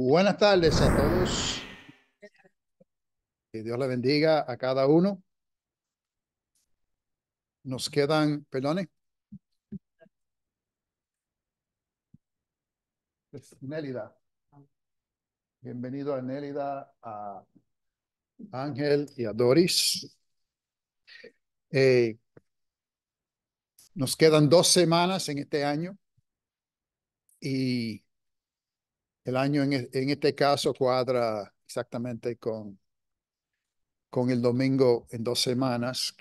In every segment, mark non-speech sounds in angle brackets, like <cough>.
Buenas tardes a todos. Que Dios le bendiga a cada uno. Nos quedan, perdone. Nélida. Bienvenido a Nélida, a Ángel y a Doris. Eh, nos quedan dos semanas en este año y el año en, este caso cuadra exactamente con, con el domingo en dos semanas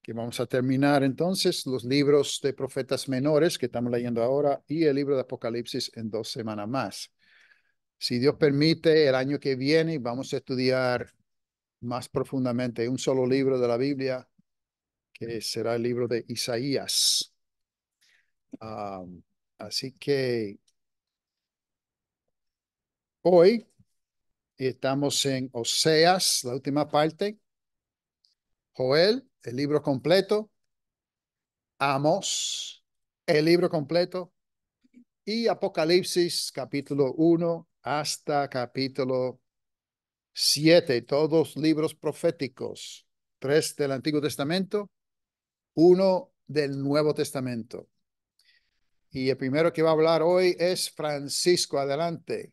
que vamos a terminar entonces los libros de profetas menores que estamos leyendo ahora y el libro de Apocalipsis en dos semanas más. Si Dios permite, el año que viene vamos a estudiar más profundamente un solo libro de la Biblia, que será el libro de Isaías. Ah, así que Hoy estamos en Oseas, la última parte, Joel, el libro completo, Amos, el libro completo, y Apocalipsis capítulo 1 hasta capítulo 7, todos libros proféticos, tres del Antiguo Testamento, uno del Nuevo Testamento. Y el primero que va a hablar hoy es Francisco. Adelante.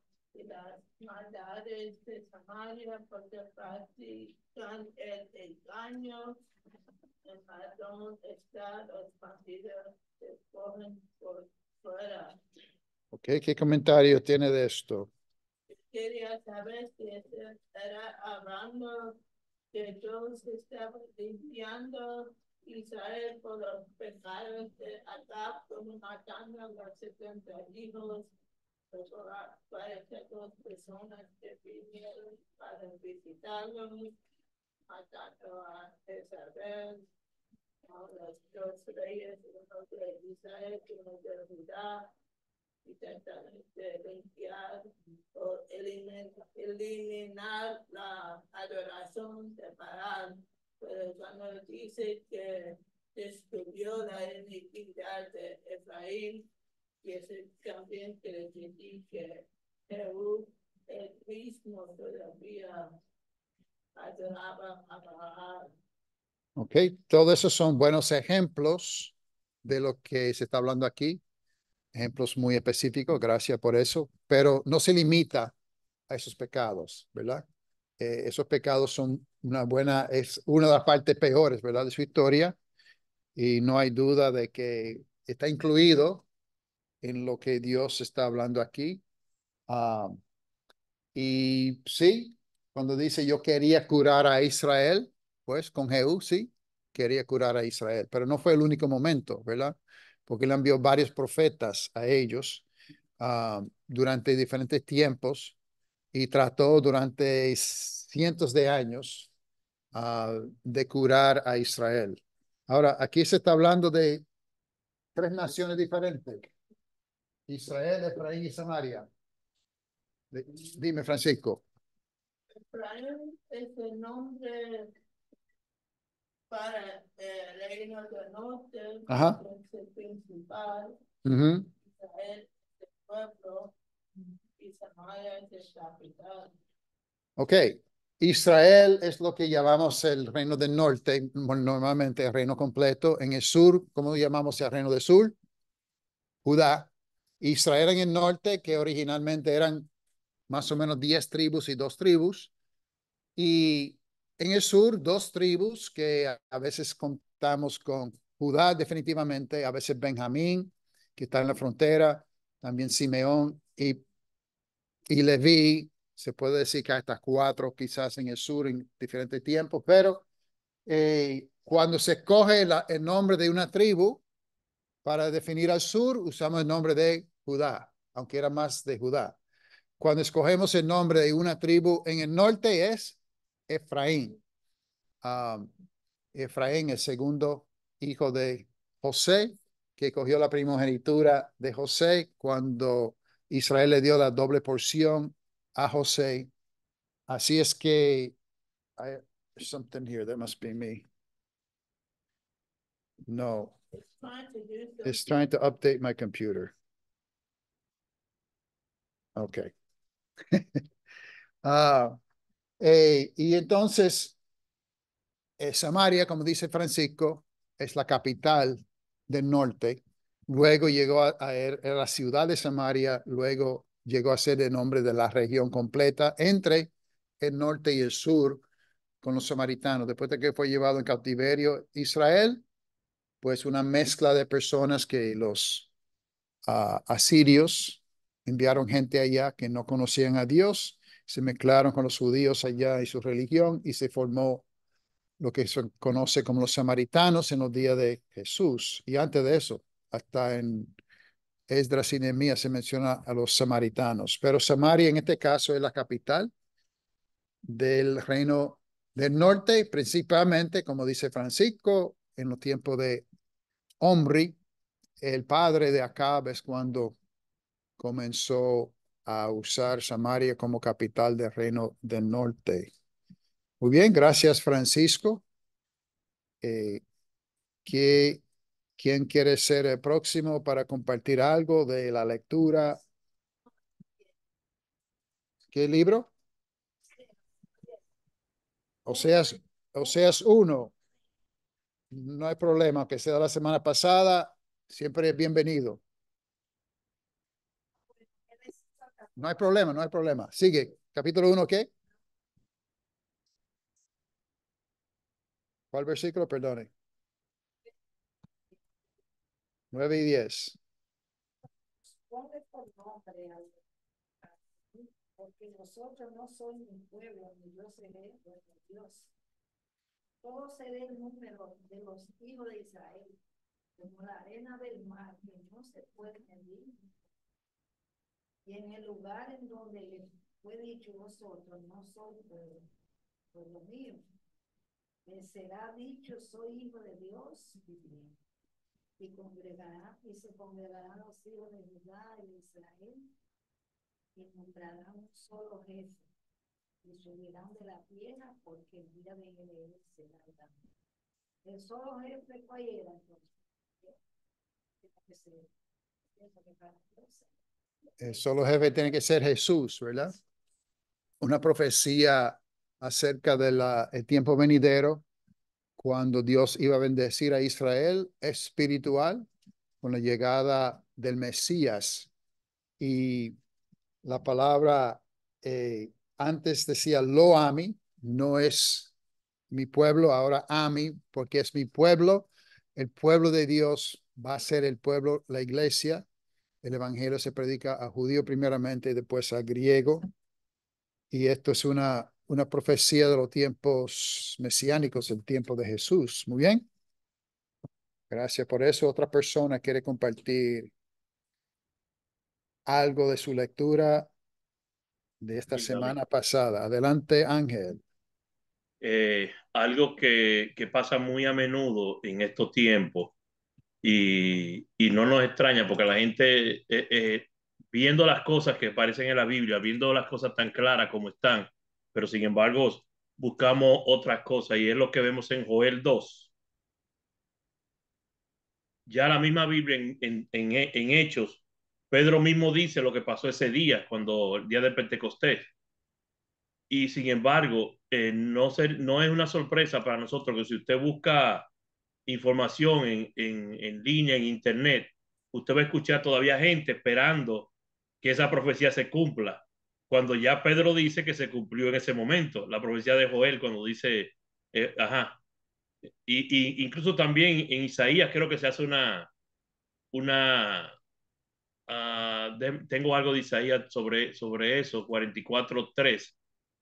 las maldades de este Samaria porque practican el engaño. El patrón está, los bandidos se cogen por fuera. Ok, ¿qué comentario tiene de esto? Quería saber si era hablando que Dios estaba limpiando Israel por los pecados de Atap, como matando a los 70 hijos por para que dos personas que vinieron para visitarnos, a tanto a Isabel, a los dos reyes, uno de Israel, uno de Judá, y tratar de limpiar o eliminar, eliminar la adoración separada. Pero cuando dice que destruyó la iniquidad de Efraín, y es también que les dije, el mismo todavía adoraba a Baal. Ok, todos esos son buenos ejemplos de lo que se está hablando aquí, ejemplos muy específicos, gracias por eso, pero no se limita a esos pecados, ¿verdad? Eh, esos pecados son una buena, es una de las partes peores, ¿verdad? De su historia, y no hay duda de que está incluido en lo que Dios está hablando aquí. Ah, y sí, cuando dice yo quería curar a Israel, pues con Jehú sí, quería curar a Israel, pero no fue el único momento, ¿verdad? Porque él envió varios profetas a ellos ah, durante diferentes tiempos y trató durante cientos de años ah, de curar a Israel. Ahora, aquí se está hablando de tres naciones diferentes. Israel, Efraín y Samaria. Dime, Francisco. Efraín es el nombre para eh, el reino del norte, Ajá. es el principal. Israel es el pueblo y Samaria es el capital. Ok. Israel es lo que llamamos el reino del norte, normalmente el reino completo. En el sur, ¿cómo llamamos el reino del sur? Judá. Israel en el norte, que originalmente eran más o menos 10 tribus y dos tribus. Y en el sur, dos tribus que a veces contamos con Judá definitivamente, a veces Benjamín, que está en la frontera, también Simeón y, y Leví. Se puede decir que hasta cuatro quizás en el sur en diferentes tiempos, pero eh, cuando se escoge el nombre de una tribu para definir al sur, usamos el nombre de Judá, aunque era más de Judá. Cuando escogemos el nombre de una tribu en el norte es Efraín. Efraín, el segundo hijo de José, que cogió la primogenitura de José cuando Israel le dio la doble porción a José. Así es que something here that must be me. No. It's trying to update my computer. Ok. <laughs> Ah, eh, y entonces, eh, Samaria, como dice Francisco, es la capital del norte. Luego llegó a, a, er, la ciudad de Samaria, luego llegó a ser el nombre de la región completa entre el norte y el sur con los samaritanos. Después de que fue llevado en cautiverio Israel, pues una mezcla de personas que los ah, asirios, enviaron gente allá que no conocían a Dios, se mezclaron con los judíos allá y su religión y se formó lo que se conoce como los samaritanos en los días de Jesús. Y antes de eso, hasta en Esdras y Nehemías se menciona a los samaritanos. Pero Samaria en este caso es la capital del reino del norte, principalmente, como dice Francisco, en los tiempos de Omri, el padre de Acab es cuando comenzó a usar Samaria como capital del reino del norte. Muy bien, gracias Francisco. Eh, ¿Quién quiere ser el próximo para compartir algo de la lectura? ¿Qué libro? o O Oseas uno. No hay problema, que sea la semana pasada, siempre es bienvenido. No hay problema, no hay problema. Sigue. Capítulo 1, ¿qué? ¿Cuál versículo? Perdone. 9 y 10. Porque vosotros no sois mi pueblo, ni yo seré vuestro Dios. Todo seré el número de los hijos de Israel, como la arena del mar que no se puede medir y en el lugar en donde les fue dicho vosotros, no soy pueblo, pueblo mío, será dicho, soy hijo de Dios Y congregará, y se congregarán los hijos de Judá y Israel, y encontrarán un solo jefe, y subirán de la tierra, porque el día de él será dado El solo jefe, ¿cuál era entonces? ¿eh? que para el solo jefe tiene que ser Jesús, ¿verdad? Una profecía acerca del tiempo venidero, cuando Dios iba a bendecir a Israel espiritual con la llegada del Mesías. Y la palabra eh, antes decía lo ami, no es mi pueblo, ahora ami, porque es mi pueblo. El pueblo de Dios va a ser el pueblo, la iglesia, el Evangelio se predica a judío primeramente y después a griego. Y esto es una, una profecía de los tiempos mesiánicos, el tiempo de Jesús. Muy bien. Gracias por eso. Otra persona quiere compartir algo de su lectura de esta semana pasada. Adelante, Ángel. Eh, algo que, que pasa muy a menudo en estos tiempos y, no nos extraña porque la gente, eh, eh, viendo las cosas que aparecen en la Biblia, viendo las cosas tan claras como están, pero sin embargo buscamos otras cosas y es lo que vemos en Joel 2. Ya la misma Biblia en, Hechos, Pedro mismo dice lo que pasó ese día, cuando el día de Pentecostés y sin embargo, eh, no, no es una sorpresa para nosotros que si usted busca información en, en, en línea, en internet, usted va a escuchar todavía gente esperando que esa profecía se cumpla, cuando ya Pedro dice que se cumplió en ese momento, la profecía de Joel cuando dice, eh, ajá, y, y, incluso también en Isaías creo que se hace una, una, ah, tengo algo de Isaías sobre, sobre eso, 44.3,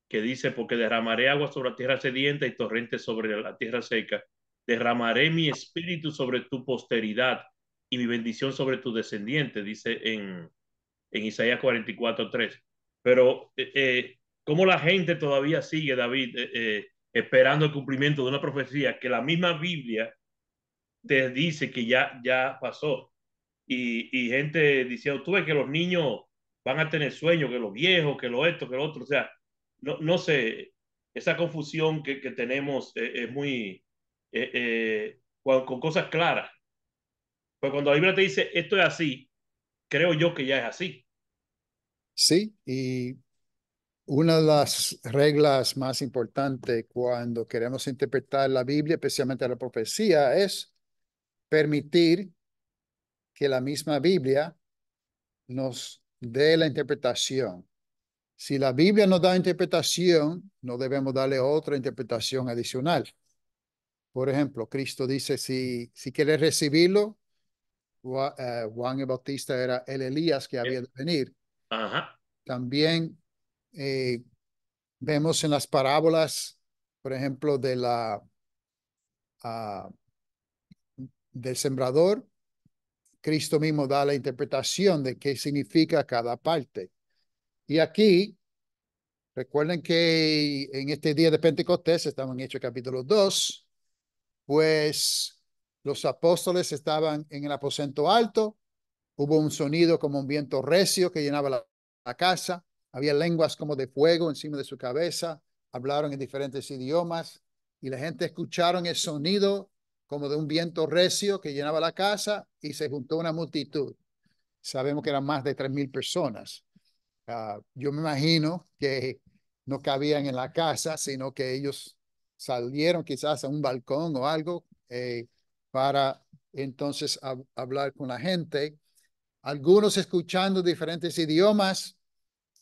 que dice, porque derramaré agua sobre la tierra sedienta y torrentes sobre la tierra seca, derramaré mi espíritu sobre tu posteridad y mi bendición sobre tu descendiente, dice en, en Isaías 44:3. Pero, como eh, eh, ¿cómo la gente todavía sigue, David, eh, esperando el cumplimiento de una profecía que la misma Biblia te dice que ya, ya pasó? Y, y gente diciendo, tú ves que los niños van a tener sueño que los viejos, que lo esto, que lo otro. O sea, no, no sé, esa confusión que, tenemos es muy, eh, eh con, con, cosas claras. Pues cuando la Biblia te dice esto es así, creo yo que ya es así. Sí, y una de las reglas más importantes cuando queremos interpretar la Biblia, especialmente la profecía, es permitir que la misma Biblia nos dé la interpretación. Si la Biblia nos da interpretación, no debemos darle otra interpretación adicional. Por ejemplo, Cristo dice, si, si quieres recibirlo, eh, Juan el Bautista era el Elías que había de venir. También eh, vemos en las parábolas, por ejemplo, de la, ah, del sembrador, Cristo mismo da la interpretación de qué significa cada parte. Y aquí, recuerden que en este día de Pentecostés, estamos en Hechos capítulo 2, pues los apóstoles estaban en el aposento alto, hubo un sonido como un viento recio que llenaba la, casa, había lenguas como de fuego encima de su cabeza, hablaron en diferentes idiomas y la gente escucharon el sonido como de un viento recio que llenaba la casa y se juntó una multitud. Sabemos que eran más de tres mil personas. Ah, yo me imagino que no cabían en la casa, sino que ellos salieron quizás a un balcón o algo eh, para entonces hablar con la gente. Algunos escuchando diferentes idiomas,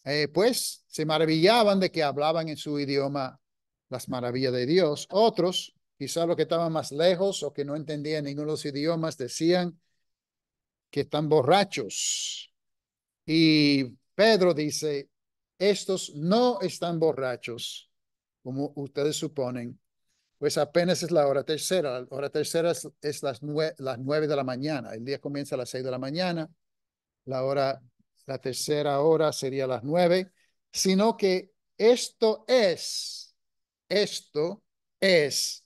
eh, pues se maravillaban de que hablaban en su idioma las maravillas de Dios. Otros, quizás los que estaban más lejos o que no entendían ninguno de los idiomas, decían que están borrachos. Y Pedro dice, estos no están borrachos, como ustedes suponen, pues apenas es la hora tercera. La hora tercera es, las, nueve, de la mañana. El día comienza a las seis de la mañana. La hora, la tercera hora sería las nueve. Sino que esto es, esto es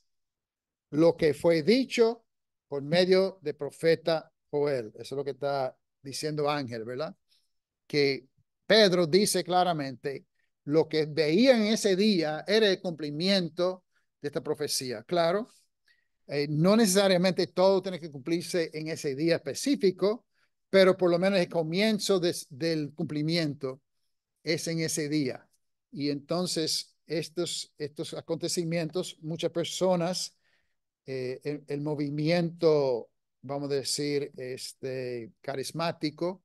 lo que fue dicho por medio de profeta Joel. Eso es lo que está diciendo Ángel, ¿verdad? Que Pedro dice claramente lo que veían ese día era el cumplimiento de esta profecía. Claro, eh, no necesariamente todo tiene que cumplirse en ese día específico, pero por lo menos el comienzo del cumplimiento es en ese día. Y entonces estos, estos acontecimientos, muchas personas, eh, el, el, movimiento, vamos a decir, este, carismático,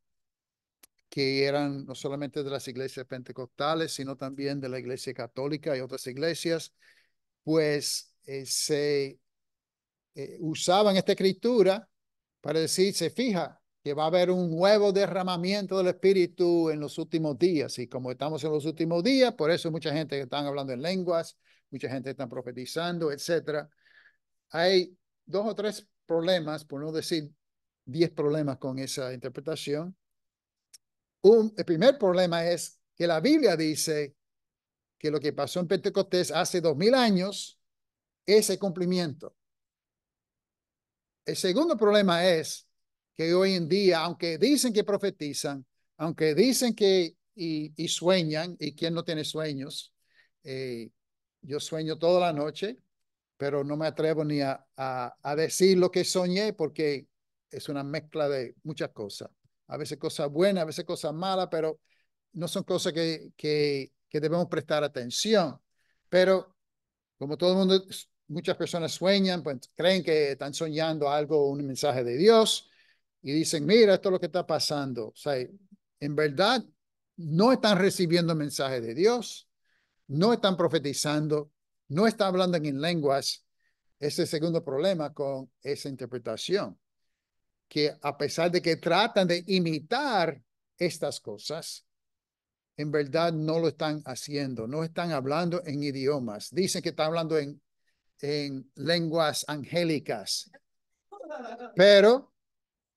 que eran no solamente de las iglesias pentecostales, sino también de la iglesia católica y otras iglesias, pues eh, se eh, usaban esta escritura para decir, se fija que va a haber un nuevo derramamiento del Espíritu en los últimos días. Y como estamos en los últimos días, por eso mucha gente está hablando en lenguas, mucha gente está profetizando, etc. Hay dos o tres problemas, por no decir diez problemas con esa interpretación el primer problema es que la Biblia dice que lo que pasó en Pentecostés hace dos mil años es el cumplimiento. El segundo problema es que hoy en día, aunque dicen que profetizan, aunque dicen que y, sueñan, y quien no tiene sueños, eh, yo sueño toda la noche, pero no me atrevo ni a decir lo que soñé porque es una mezcla de muchas cosas a veces cosas buenas, a veces cosas malas, pero no son cosas que, debemos prestar atención. Pero como todo el mundo, muchas personas sueñan, pues creen que están soñando algo, un mensaje de Dios, y dicen, mira, esto es lo que está pasando. O sea, en verdad no están recibiendo mensaje de Dios, no están profetizando, no están hablando en lenguas. Ese segundo problema con esa interpretación que a pesar de que tratan de imitar estas cosas, en verdad no lo están haciendo, no están hablando en idiomas. Dicen que están hablando en, en lenguas angélicas, pero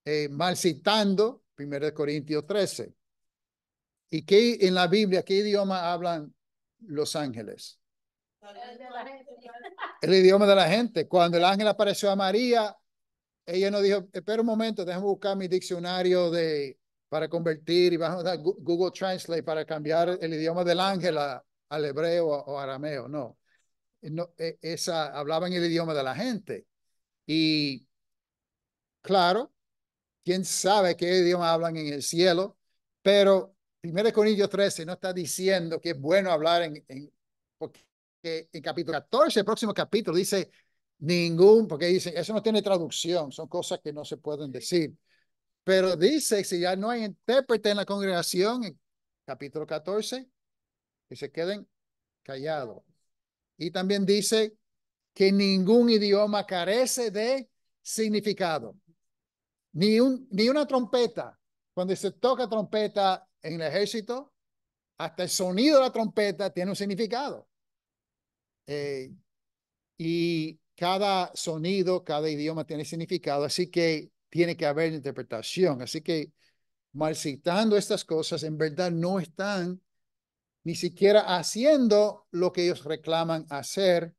eh, mal citando 1 Corintios 13. ¿Y qué en la Biblia, qué idioma hablan los ángeles? El, el idioma de la gente. Cuando el ángel apareció a María, ella nos dijo, espera un momento, déjame buscar mi diccionario de, para convertir y vamos a Google Translate para cambiar el idioma del ángel a, al hebreo o arameo. No, no e, esa, en el idioma de la gente. Y claro, quién sabe qué idioma hablan en el cielo, pero con Corintios 13 no está diciendo que es bueno hablar en, en porque en capítulo 14, el próximo capítulo, dice Ningún, porque dice eso no tiene traducción, son cosas que no se pueden decir. Pero dice, si ya no hay intérprete en la congregación, capítulo 14, que se queden callados. Y también dice que ningún idioma carece de significado. Ni, un, ni una trompeta. Cuando se toca trompeta en el ejército, hasta el sonido de la trompeta tiene un significado. Eh, y cada sonido, cada idioma tiene significado, así que tiene que haber interpretación. Así que malcitando estas cosas, en verdad no están ni siquiera haciendo lo que ellos reclaman hacer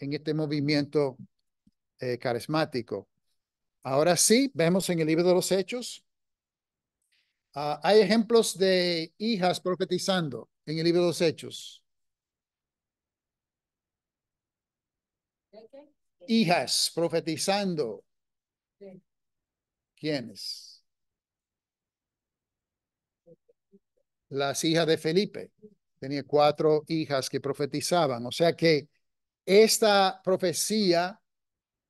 en este movimiento eh, carismático. Ahora sí, vemos en el libro de los Hechos, ah, hay ejemplos de hijas profetizando en el libro de los Hechos. hijas profetizando. ¿Quiénes? Las hijas de Felipe. Tenía cuatro hijas que profetizaban. O sea que esta profecía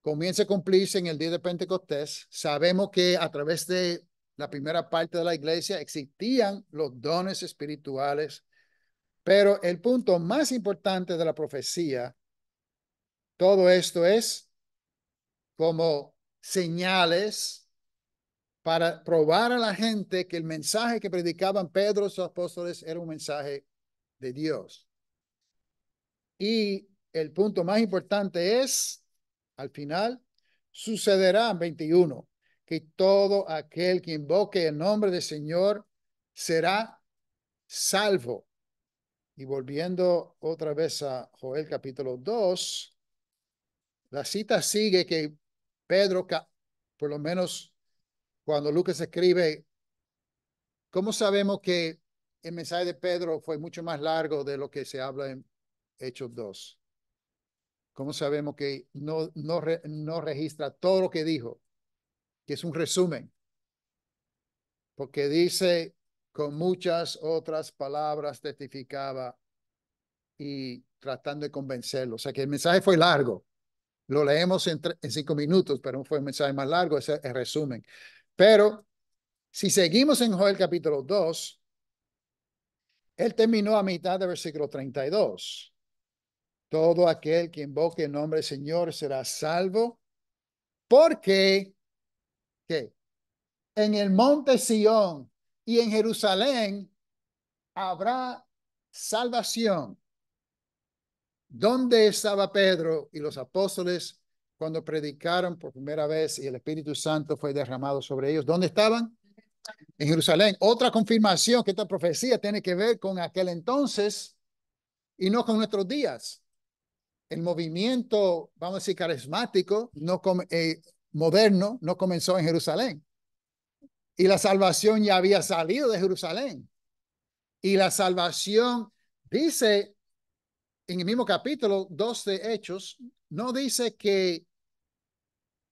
comienza a cumplirse en el día de Pentecostés. Sabemos que a través de la primera parte de la iglesia existían los dones espirituales, pero el punto más importante de la profecía todo esto es como señales para probar a la gente que el mensaje que predicaban Pedro y sus apóstoles era un mensaje de Dios. Y el punto más importante es, al final, sucederá en 21, que todo aquel que invoque el nombre del Señor será salvo. Y volviendo otra vez a Joel capítulo 2, la cita sigue que Pedro, por lo menos cuando Lucas escribe, ¿cómo sabemos que el mensaje de Pedro fue mucho más largo de lo que se habla en Hechos 2? ¿Cómo sabemos que no, no, no registra todo lo que dijo? Que es un resumen. Porque dice, con muchas otras palabras testificaba y tratando de convencerlo. O sea que el mensaje fue largo. Lo leemos en, cinco minutos, pero fue un mensaje más largo, ese es el resumen. Pero si seguimos en Joel capítulo 2, él terminó a mitad del versículo 32. Todo aquel que invoque el nombre del Señor será salvo, porque ¿qué? en el monte Sión y en Jerusalén habrá salvación ¿Dónde estaba Pedro y los apóstoles cuando predicaron por primera vez y el Espíritu Santo fue derramado sobre ellos? ¿Dónde estaban? En Jerusalén. Otra confirmación que esta profecía tiene que ver con aquel entonces y no con nuestros días. El movimiento, vamos a decir, carismático, no eh, moderno, no comenzó en Jerusalén. Y la salvación ya había salido de Jerusalén. Y la salvación, dice en el mismo capítulo 12 de Hechos, no dice que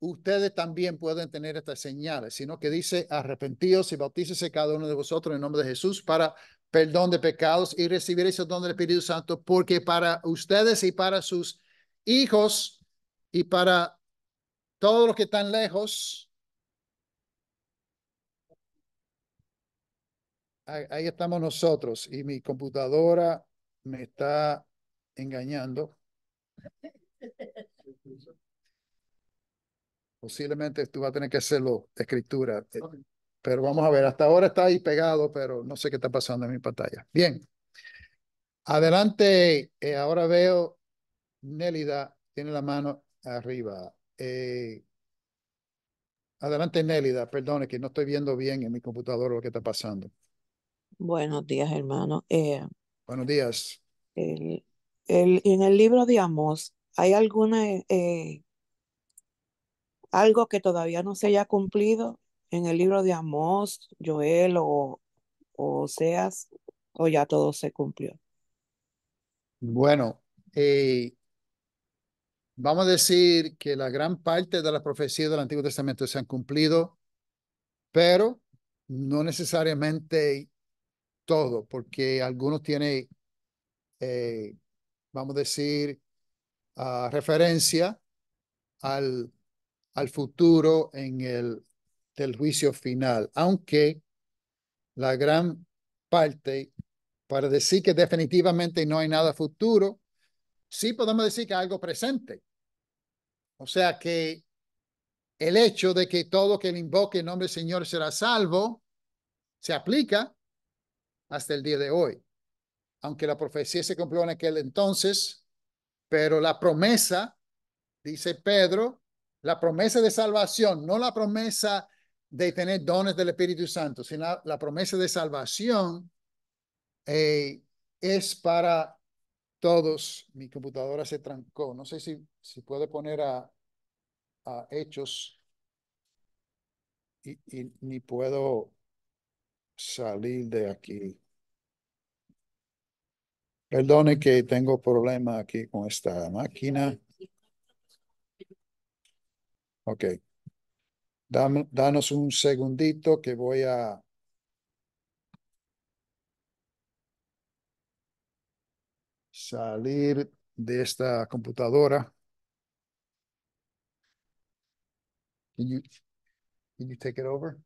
ustedes también pueden tener estas señales, sino que dice arrepentidos y bautícese cada uno de vosotros en el nombre de Jesús para perdón de pecados y recibir ese don del Espíritu Santo, porque para ustedes y para sus hijos y para todos los que están lejos, ahí estamos nosotros y mi computadora me está engañando. Posiblemente tú vas a tener que hacerlo escritura. Eh, pero vamos a ver, hasta ahora está ahí pegado, pero no sé qué está pasando en mi pantalla. Bien. Adelante, eh, ahora veo Nélida tiene la mano arriba. Eh, adelante, Nélida, perdone que no estoy viendo bien en mi computador lo que está pasando. Buenos días, hermano. Buenos días. El, en el libro de Amós, ¿hay alguna, eh, algo que todavía no se haya cumplido en el libro de Amós, Joel o, o Oseas, o ya todo se cumplió? Bueno, eh, vamos a decir que la gran parte de las profecías del Antiguo Testamento se han cumplido, pero no necesariamente todo, porque algunos tienen eh, vamos a decir, referencia al, al futuro en el, del juicio final, aunque la gran parte para decir que definitivamente no hay nada futuro, sí podemos decir que hay algo presente. O sea que el hecho de que todo que le invoque el nombre del Señor será salvo se aplica hasta el día de hoy aunque la profecía se cumplió en aquel entonces, pero la promesa, dice Pedro, la promesa de salvación, no la promesa de tener dones del Espíritu Santo, sino la, promesa de salvación eh, es para todos. Mi computadora se trancó. No sé si, si puede poner a, hechos y ni puedo salir de aquí. Perdone que tengo problema aquí con esta máquina. Ok. danos un segundito que voy a... salir de esta computadora. Can you, can you take it over?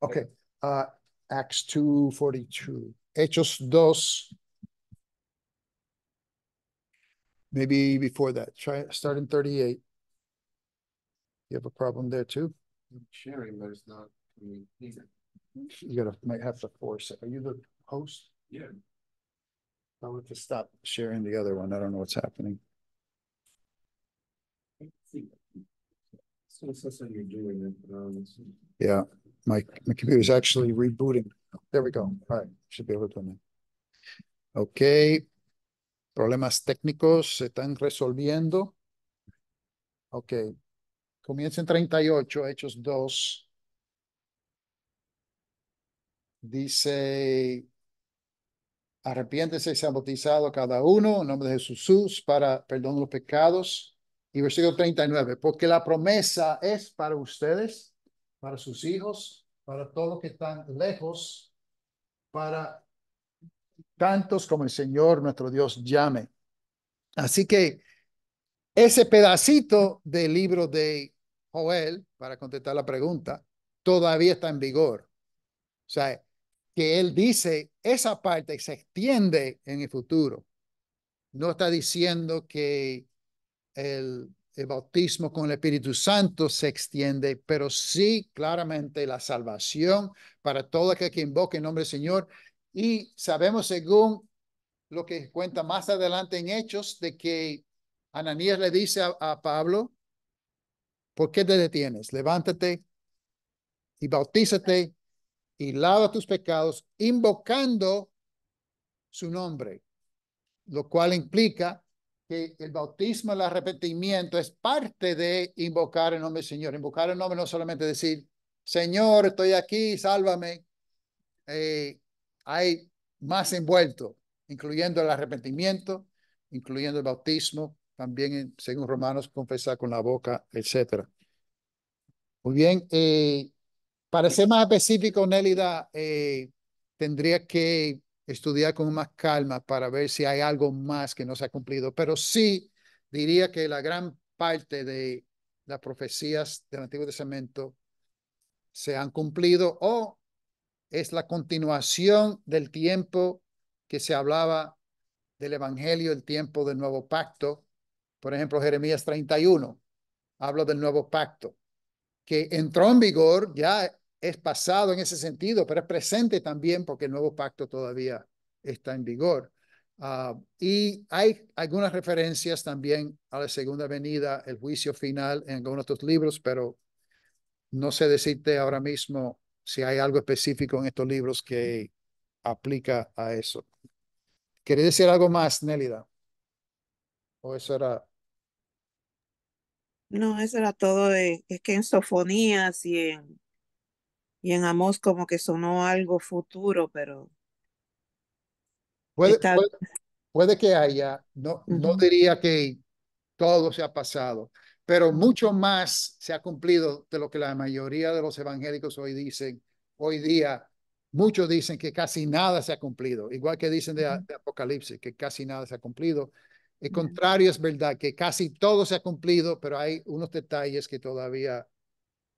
Okay. Uh, Acts 2.42. Hechos 2. maybe before that. Try start in 38. You have a problem there too? I'm sharing, but it's not coming either. You gotta might have to force it. Are you the host? Yeah. I'll have to stop sharing the other one. I don't know what's happening. So you're doing it. Um, yeah, my my computer's actually rebooting. There we go. All right, should be able to do that. Okay, Problemas técnicos se están resolviendo. Ok. Comienza en 38, Hechos 2. Dice, arrepiéntese y ha bautizado cada uno en nombre de Jesús para perdón de los pecados. Y versículo 39, porque la promesa es para ustedes, para sus hijos, para todos los que están lejos, para tantos como el Señor nuestro Dios llame. Así que ese pedacito del libro de Joel, para contestar la pregunta, todavía está en vigor. O sea, que él dice, esa parte se extiende en el futuro. No está diciendo que el, el bautismo con el Espíritu Santo se extiende, pero sí claramente la salvación para todo aquel que invoque el nombre del Señor y sabemos según lo que cuenta más adelante en Hechos de que Ananías le dice a, Pablo, ¿por qué te detienes? Levántate y bautízate y lava tus pecados invocando su nombre, lo cual implica que el bautismo, el arrepentimiento es parte de invocar el nombre del Señor. Invocar el nombre no solamente decir, Señor, estoy aquí, sálvame. Eh, hay más envuelto, incluyendo el arrepentimiento, incluyendo el bautismo, también según Romanos, confesar con la boca, etc. Muy bien, eh, para ser más específico, Nélida, eh, tendría que estudiar con más calma para ver si hay algo más que no se ha cumplido, pero sí diría que la gran parte de las profecías del Antiguo Testamento se han cumplido o es la continuación del tiempo que se hablaba del Evangelio, el tiempo del nuevo pacto. Por ejemplo, Jeremías 31 habla del nuevo pacto, que entró en vigor, ya es pasado en ese sentido, pero es presente también porque el nuevo pacto todavía está en vigor. Ah, y hay algunas referencias también a la segunda venida, el juicio final en algunos de tus libros, pero no se decirte ahora mismo si hay algo específico en estos libros que aplica a eso. ¿Querés decir algo más, Nélida? ¿O eso era? No, eso era todo. De, es que en sofonías y en, y en Amos como que sonó algo futuro, pero... Puede, que haya, no, no diría que todo se ha pasado, pero mucho más se ha cumplido de lo que la mayoría de los evangélicos hoy dicen. Hoy día, muchos dicen que casi nada se ha cumplido, igual que dicen de, Apocalipsis, que casi nada se ha cumplido. El contrario es verdad, que casi todo se ha cumplido, pero hay unos detalles que todavía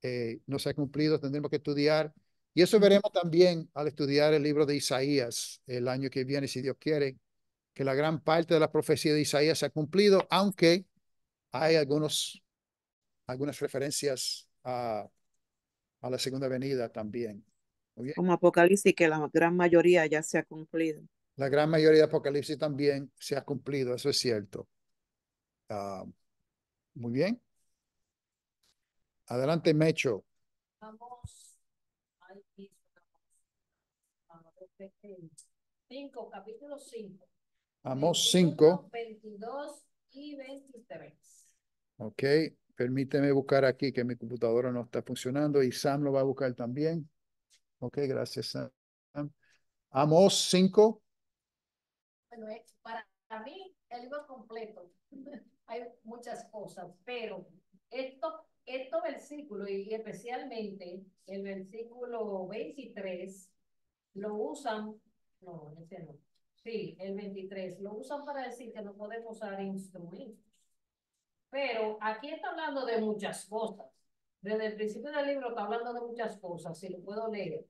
eh, no se ha cumplido, tendremos que estudiar. Y eso veremos también al estudiar el libro de Isaías el año que viene, si Dios quiere, que la gran parte de la profecía de Isaías se ha cumplido, aunque hay algunos, algunas referencias a, la segunda venida también. Como Apocalipsis, que la gran mayoría ya se ha cumplido. La gran mayoría de Apocalipsis también se ha cumplido, eso es cierto. Ah, muy bien. Adelante, Mecho. Vamos este, cinco capítulo 5. Vamos 5. 22 y 23. Ok, permíteme buscar aquí que mi computadora no está funcionando y Sam lo va a buscar también. Ok, gracias Sam. Amos 5. Bueno, eh, para mí el libro completo <laughs> hay muchas cosas, pero esto, estos versículos y especialmente el versículo 23 lo usan, no, este no, sí, el 23 lo usan para decir que no podemos usar instrumentos pero aquí está hablando de muchas cosas. Desde el principio del libro está hablando de muchas cosas, si lo puedo leer.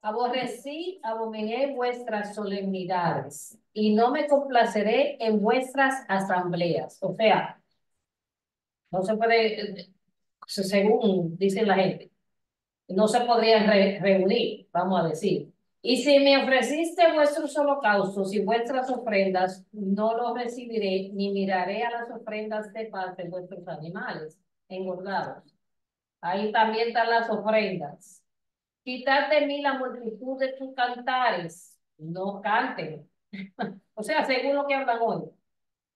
Aborrecí, abominé vuestras solemnidades y no me complaceré en vuestras asambleas. O sea, no se puede, según dicen la gente, no se podrían reunir, vamos a decir. Y si me ofreciste vuestros holocaustos y vuestras ofrendas, no los recibiré ni miraré a las ofrendas de paz de vuestros animales engordados. Ahí también están las ofrendas. Quitad de mí la multitud de tus cantares. No canten. <laughs> o sea, según lo que hablan hoy.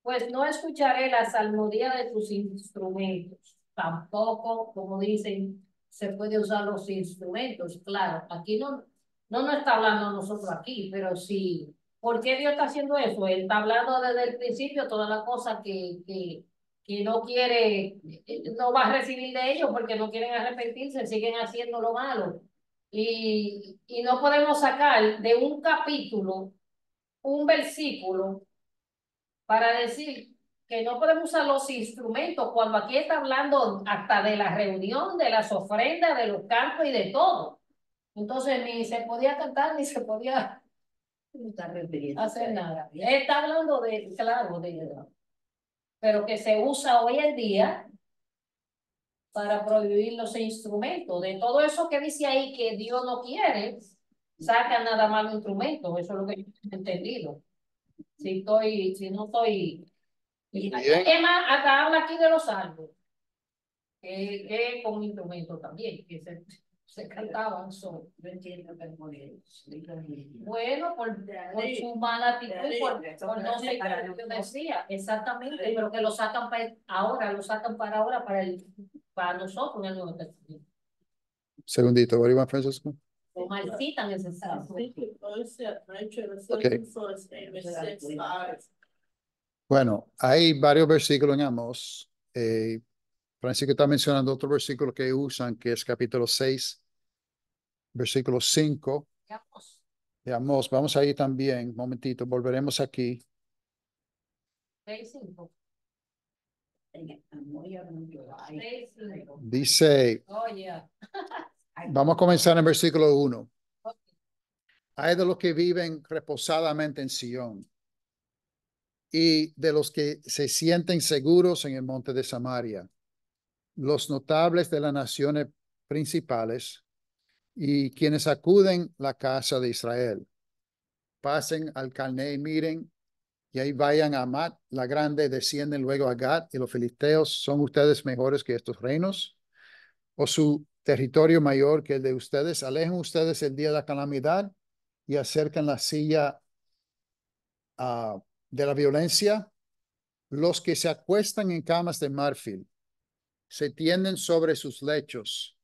Pues no escucharé la salmodía de tus instrumentos. Tampoco, como dicen, se puede usar los instrumentos. Claro, aquí no no nos está hablando nosotros aquí, pero sí, ¿por qué Dios está haciendo eso? Él está hablando desde el principio todas las cosas que, no quiere, eh, no va a recibir de ellos porque no quieren arrepentirse, siguen haciendo lo malo. Y, no podemos sacar de un capítulo un versículo para decir que no podemos usar los instrumentos cuando aquí está hablando hasta de la reunión, de las ofrendas, de los campos y de todo. Entonces ni se podía cantar ni se podía hacer nada. está hablando de, claro, de, pero que se usa hoy en día para prohibir los instrumentos. De todo eso que dice ahí que Dios no quiere, saca nada más los instrumentos. Eso es lo que yo he entendido. Si estoy, si no estoy. Acá habla aquí de los salvos, que, es con instrumento también. Que se cantaban solo. Yo entiendo que Bueno, por, por su mala actitud, por, por no sé qué decía, exactamente, pero que lo sacan para ahora, lo sacan para ahora, para el, para nosotros en el Nuevo Testamento. Segundito, what do you want, Francisco? Malcitan Bueno, hay varios versículos en Amos. Eh, Francisco está mencionando otro versículo que usan, que es capítulo 6, versículo 5. Vamos, vamos vamos ahí también, momentito, volveremos aquí. Dice, oh, <laughs> vamos a comenzar en versículo 1. Hay de los que viven reposadamente en Sion y de los que se sienten seguros en el monte de Samaria los notables de las naciones principales y quienes acuden la casa de Israel. Pasen al Carné, y miren, y ahí vayan a Amat, la grande, descienden luego a Gat, y los filisteos, ¿son ustedes mejores que estos reinos? ¿O su territorio mayor que el de ustedes? Alejen ustedes el día de la calamidad y acercan la silla ah, de la violencia. Los que se acuestan en camas de marfil se tienden sobre sus lechos,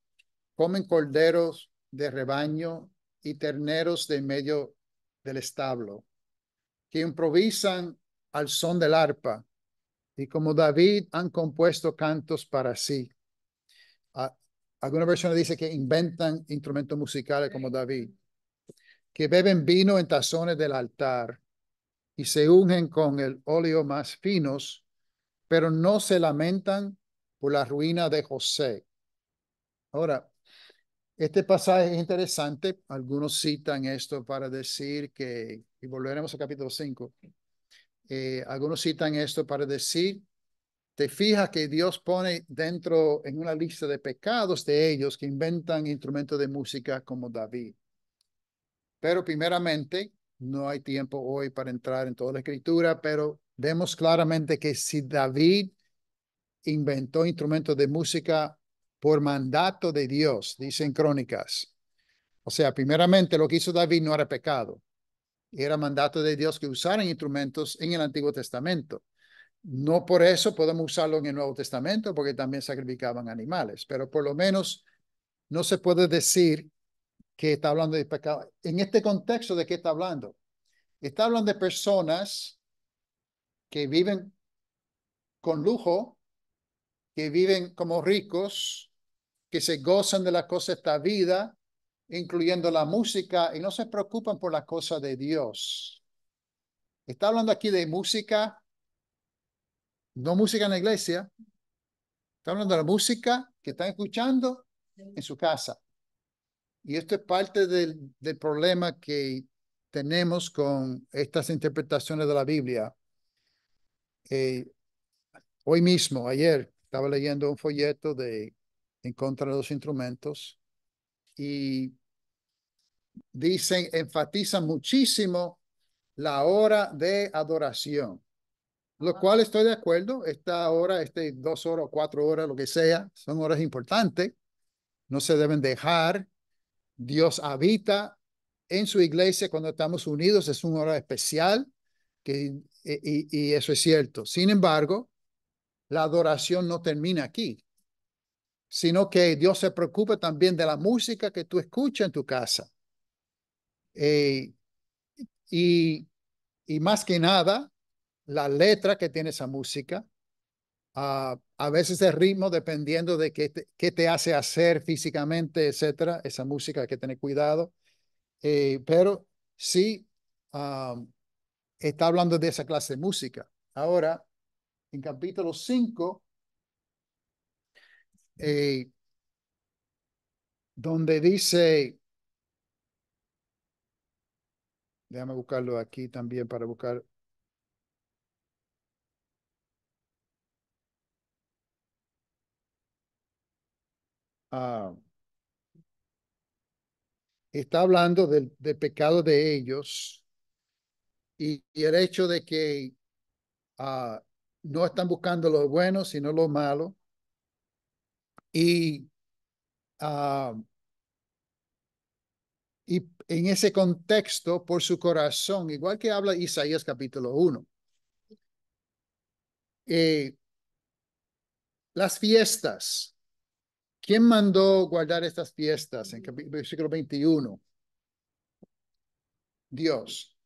comen corderos de rebaño y terneros de medio del establo, que improvisan al son del arpa, y como David han compuesto cantos para sí. Ah, alguna persona dice que inventan instrumentos musicales como David, que beben vino en tazones del altar y se ungen con el óleo más finos, pero no se lamentan por la ruina de José. Ahora, este pasaje es interesante. Algunos citan esto para decir que, y volveremos al capítulo 5, eh, algunos citan esto para decir, te fijas que Dios pone dentro en una lista de pecados de ellos que inventan instrumentos de música como David. Pero primeramente, no hay tiempo hoy para entrar en toda la escritura, pero vemos claramente que si David inventó instrumentos de música por mandato de Dios, dicen crónicas. O sea, primeramente lo que hizo David no era pecado. Era mandato de Dios que usaran instrumentos en el Antiguo Testamento. No por eso podemos usarlo en el Nuevo Testamento, porque también sacrificaban animales, pero por lo menos no se puede decir que está hablando de pecado. En este contexto, ¿de qué está hablando? Está hablando de personas que viven con lujo, que viven como ricos, que se gozan de las cosas de esta vida, incluyendo la música, y no se preocupan por las cosas de Dios. Está hablando aquí de música, no música en la iglesia, está hablando de la música que están escuchando en su casa. Y esto es parte del, problema que tenemos con estas interpretaciones de la Biblia. Eh, hoy mismo, ayer, estaba leyendo un folleto de en contra de los instrumentos y dicen, enfatizan muchísimo la hora de adoración, lo cual estoy de acuerdo, esta hora, este dos horas, cuatro horas, lo que sea, son horas importantes, no se deben dejar, Dios habita en su iglesia cuando estamos unidos, es una hora especial, que, y eso es cierto. Sin embargo, la adoración no termina aquí, sino que Dios se preocupa también de la música que tú escuchas en tu casa. Eh, y, más que nada, la letra que tiene esa música, a veces el ritmo, dependiendo de qué te, qué te, hace hacer físicamente, etcétera, esa música hay que tener cuidado. Eh, pero sí, ah, está hablando de esa clase de música. Ahora, en capítulo cinco, eh, donde dice, déjame buscarlo aquí también para buscar. Ah, está hablando del, pecado de ellos y, y el hecho de que ah, no están buscando lo bueno, sino lo malo. Y, ah, y en ese contexto, por su corazón, igual que habla Isaías capítulo 1. Eh, las fiestas. ¿Quién mandó guardar estas fiestas? En versículo 21. Dios.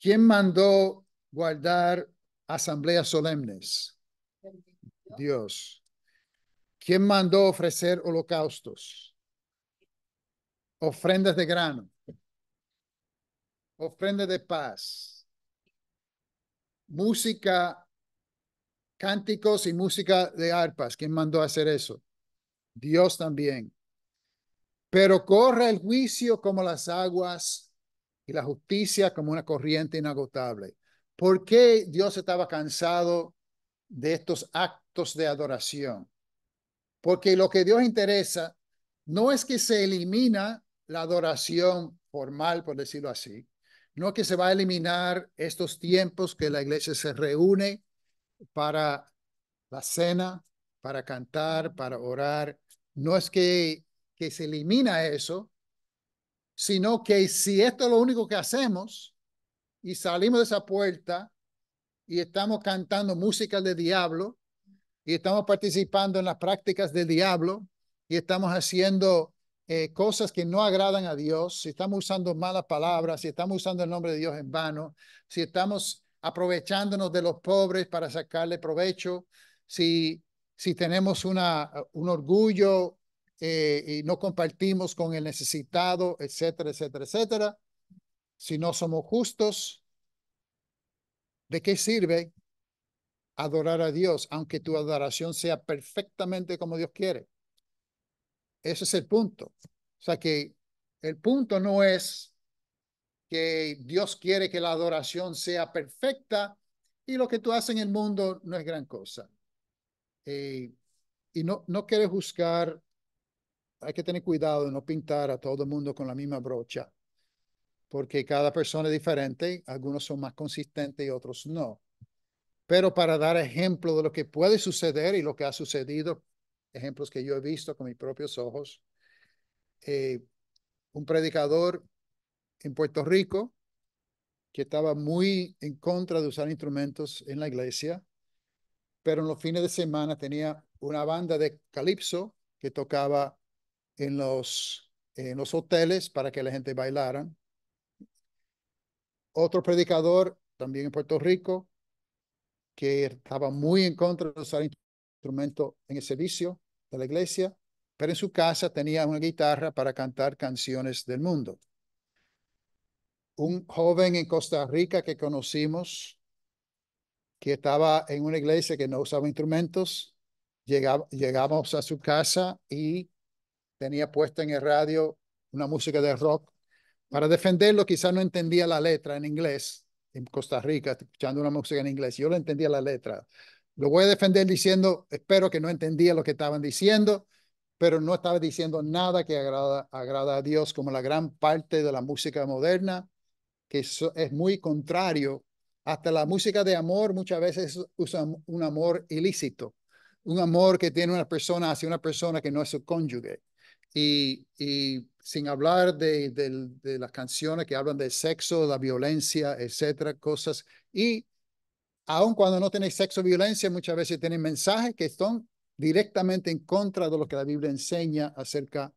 ¿Quién mandó guardar asambleas solemnes. Dios. ¿Quién mandó ofrecer holocaustos? Ofrendas de grano. Ofrendas de paz. Música, cánticos y música de arpas. ¿Quién mandó hacer eso? Dios también. Pero corra el juicio como las aguas y la justicia como una corriente inagotable. ¿Por qué Dios estaba cansado de estos actos de adoración? Porque lo que Dios interesa no es que se elimina la adoración formal, por decirlo así, no que se va a eliminar estos tiempos que la iglesia se reúne para la cena, para cantar, para orar. No es que, que se elimina eso, sino que si esto es lo único que hacemos, y salimos de esa puerta y estamos cantando música de diablo y estamos participando en las prácticas del diablo y estamos haciendo eh, cosas que no agradan a Dios, si estamos usando malas palabras, si estamos usando el nombre de Dios en vano, si estamos aprovechándonos de los pobres para sacarle provecho, si, si tenemos una, un orgullo eh, y no compartimos con el necesitado, etcétera, etcétera, etcétera, si no somos justos, ¿de qué sirve adorar a Dios, aunque tu adoración sea perfectamente como Dios quiere? Ese es el punto. O sea que el punto no es que Dios quiere que la adoración sea perfecta y lo que tú haces en el mundo no es gran cosa. Eh, y no, no quiere juzgar, hay que tener cuidado de no pintar a todo el mundo con la misma brocha porque cada persona es diferente, algunos son más consistentes y otros no. Pero para dar ejemplo de lo que puede suceder y lo que ha sucedido, ejemplos que yo he visto con mis propios ojos, eh, un predicador en Puerto Rico que estaba muy en contra de usar instrumentos en la iglesia, pero en los fines de semana tenía una banda de calipso que tocaba en los, en los hoteles para que la gente bailaran otro predicador, también en Puerto Rico, que estaba muy en contra de usar instrumentos en el servicio de la iglesia, pero en su casa tenía una guitarra para cantar canciones del mundo. Un joven en Costa Rica que conocimos, que estaba en una iglesia que no usaba instrumentos, llegaba, llegamos a su casa y tenía puesta en el radio una música de rock para defenderlo, quizás no entendía la letra en inglés, en Costa Rica, escuchando una música en inglés, yo no entendía la letra. Lo voy a defender diciendo, espero que no entendía lo que estaban diciendo, pero no estaba diciendo nada que agrada, a Dios, como la gran parte de la música moderna, que es, muy contrario. Hasta la música de amor muchas veces usa un amor ilícito, un amor que tiene una persona hacia una persona que no es su cónyuge. Y, y sin hablar de, las canciones que hablan del sexo, la violencia, etcétera, cosas. Y aun cuando no tenéis sexo, o violencia, muchas veces tienen mensajes que están directamente en contra de lo que la Biblia enseña acerca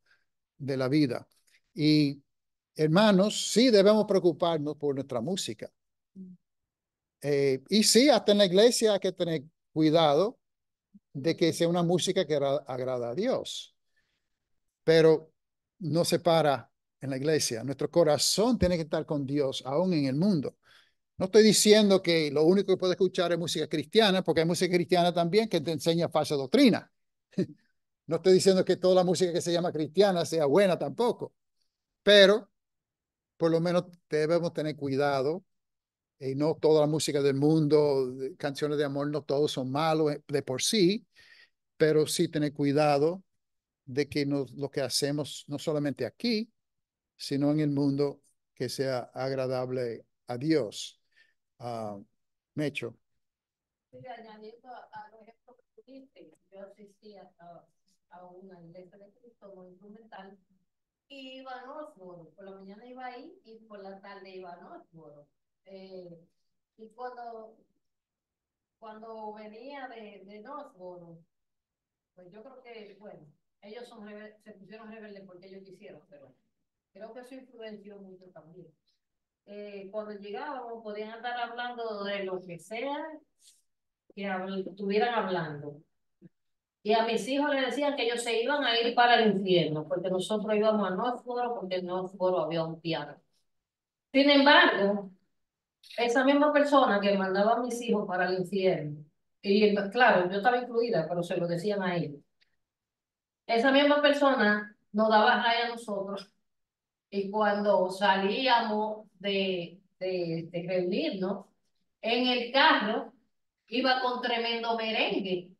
de la vida. Y hermanos, sí debemos preocuparnos por nuestra música. Eh, y sí, hasta en la iglesia hay que tener cuidado de que sea una música que agrada a Dios. Pero no se para en la iglesia. Nuestro corazón tiene que estar con Dios, aún en el mundo. No estoy diciendo que lo único que puede escuchar es música cristiana, porque hay música cristiana también que te enseña falsa doctrina. <laughs> No estoy diciendo que toda la música que se llama cristiana sea buena tampoco, pero por lo menos debemos tener cuidado. Y eh, no toda la música del mundo, canciones de amor, no todos son malos eh, de por sí, pero sí tener cuidado de que nos, lo que hacemos, no solamente aquí, sino en el mundo, que sea agradable a Dios. Uh, Mecho. Sí, añadiendo a lo ejemplos que tuviste, yo asistí a, a una iglesia de Cristo muy instrumental y iba a Por la mañana iba ahí y por la tarde iba a Osborne. Eh, y cuando, cuando venía de, de pues yo creo que, bueno, ellos son se pusieron rebeldes porque ellos quisieron, pero creo que eso influenció mucho también. Eh, cuando llegábamos podían estar hablando de lo que sea que estuvieran hablando. Y a mis hijos les decían que ellos se iban a ir para el infierno, porque nosotros íbamos a no foro, porque en no foro había un piano. Sin embargo, esa misma persona que mandaba a mis hijos para el infierno, y claro, yo estaba incluida, pero se lo decían a ellos esa misma persona nos daba raya a nosotros y cuando salíamos de, de, reunirnos, en el carro iba con tremendo merengue,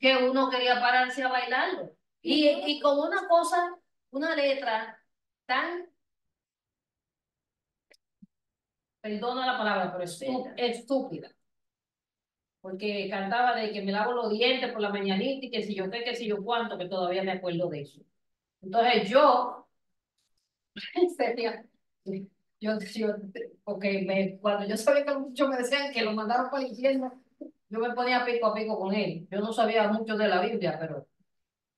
que uno quería pararse a bailarlo. Y, y con una cosa, una letra tan, perdona la palabra, pero es estúpida porque cantaba de que me lavo los dientes por la mañanita y que si yo qué, que si yo cuánto, que todavía me acuerdo de eso. Entonces yo, <laughs> yo, porque cuando yo sabía que muchos me decían que lo mandaron por la izquierda, yo me ponía pico a pico con él. Yo no sabía mucho de la Biblia, pero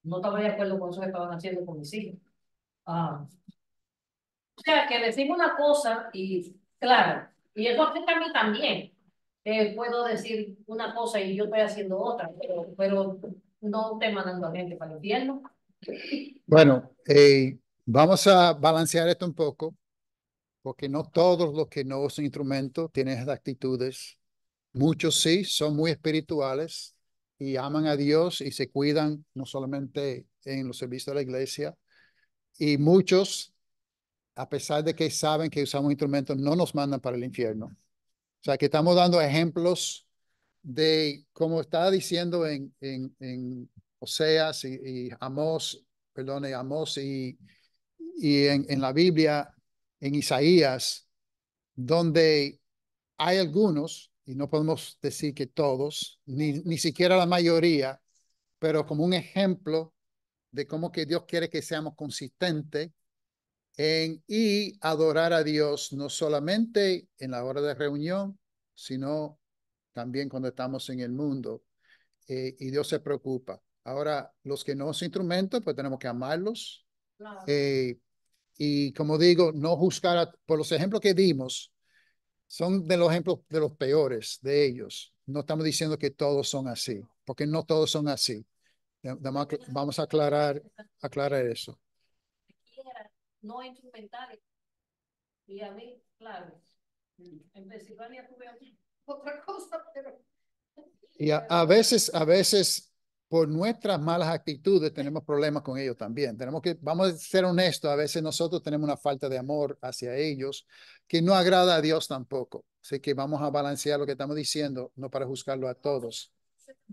no estaba de acuerdo con eso que estaban haciendo con mis hijos. Ah. O sea, que decimos una cosa y claro, y eso afecta a mí también eh, puedo decir una cosa y yo estoy haciendo otra, pero, pero no estoy mandando a gente para el infierno. Bueno, eh, vamos a balancear esto un poco, porque no todos los que no usan instrumentos tienen esas actitudes. Muchos sí, son muy espirituales y aman a Dios y se cuidan no solamente en los servicios de la iglesia. Y muchos, a pesar de que saben que usamos instrumentos, no nos mandan para el infierno. O sea, que estamos dando ejemplos de, como estaba diciendo en, en, Oseas y, y Amós, perdón, Amós y, y en, la Biblia, en Isaías, donde hay algunos, y no podemos decir que todos, ni, ni siquiera la mayoría, pero como un ejemplo de cómo que Dios quiere que seamos consistentes y adorar a Dios no solamente en la hora de reunión, sino también cuando estamos en el mundo. Eh, y Dios se preocupa. Ahora, los que no son instrumentos, pues tenemos que amarlos. Eh, y como digo, no juzgar por los ejemplos que dimos, son de los ejemplos de los peores de ellos. No estamos diciendo que todos son así, porque no todos son así. Vamos a aclarar, aclarar eso no instrumentales. Y a mí, claro, en Pensilvania tuve <laughs> otra cosa, pero... Y a, a, veces, a veces, por nuestras malas actitudes, tenemos problemas con ellos también. Tenemos que, vamos a ser honestos, a veces nosotros tenemos una falta de amor hacia ellos que no agrada a Dios tampoco. Así que vamos a balancear lo que estamos diciendo, no para juzgarlo a todos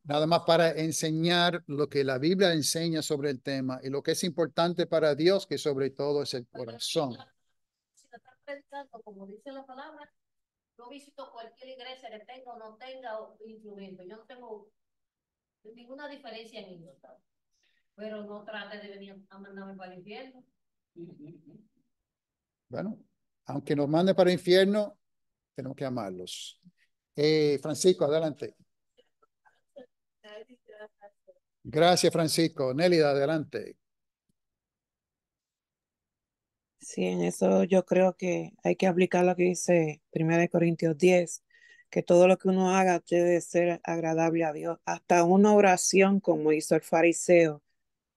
nada más para enseñar lo que la Biblia enseña sobre el tema y lo que es importante para Dios, que sobre todo es el corazón. Bueno, aunque nos mande para el infierno, tenemos que amarlos. Eh, Francisco, adelante. Gracias, Francisco. Nelly, adelante. Sí, en eso yo creo que hay que aplicar lo que dice 1 Corintios 10, que todo lo que uno haga debe ser agradable a Dios. Hasta una oración como hizo el fariseo,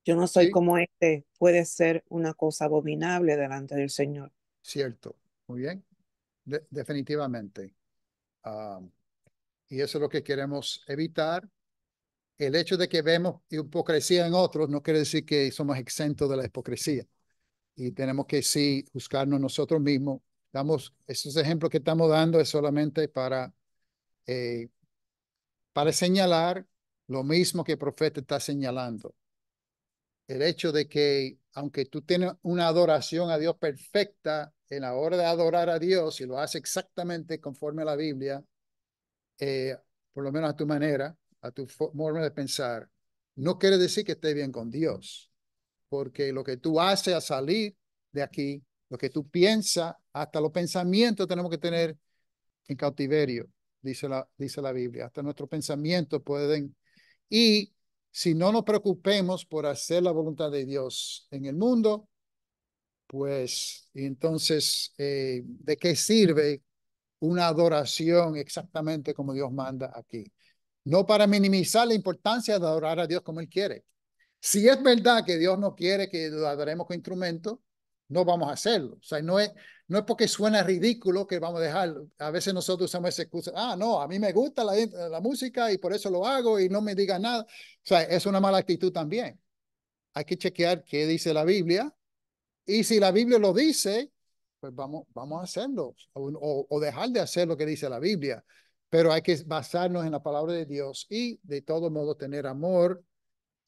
yo no soy como este, puede ser una cosa abominable delante del Señor. Cierto, muy bien, definitivamente. Ah, y eso es lo que queremos evitar el hecho de que vemos hipocresía en otros no quiere decir que somos exentos de la hipocresía. Y tenemos que sí buscarnos nosotros mismos. Damos, esos ejemplos que estamos dando es solamente para, eh, para señalar lo mismo que el profeta está señalando. El hecho de que aunque tú tienes una adoración a Dios perfecta en la hora de adorar a Dios y lo haces exactamente conforme a la Biblia, eh, por lo menos a tu manera, a tu forma de pensar, no quiere decir que esté bien con Dios, porque lo que tú haces a salir de aquí, lo que tú piensas, hasta los pensamientos tenemos que tener en cautiverio, dice la, dice la Biblia, hasta nuestros pensamientos pueden. Y si no nos preocupemos por hacer la voluntad de Dios en el mundo, pues entonces, eh, ¿de qué sirve una adoración exactamente como Dios manda aquí? No para minimizar la importancia de adorar a Dios como Él quiere. Si es verdad que Dios no quiere que adoremos con instrumentos, no vamos a hacerlo. O sea, no es, no es porque suena ridículo que vamos a dejarlo. A veces nosotros usamos esa excusa. Ah, no, a mí me gusta la, música y por eso lo hago y no me diga nada. O sea, es una mala actitud también. Hay que chequear qué dice la Biblia. Y si la Biblia lo dice, pues vamos, vamos a hacerlo o dejar de hacer lo que dice la Biblia. Pero hay que basarnos en la palabra de Dios y de todo modo tener amor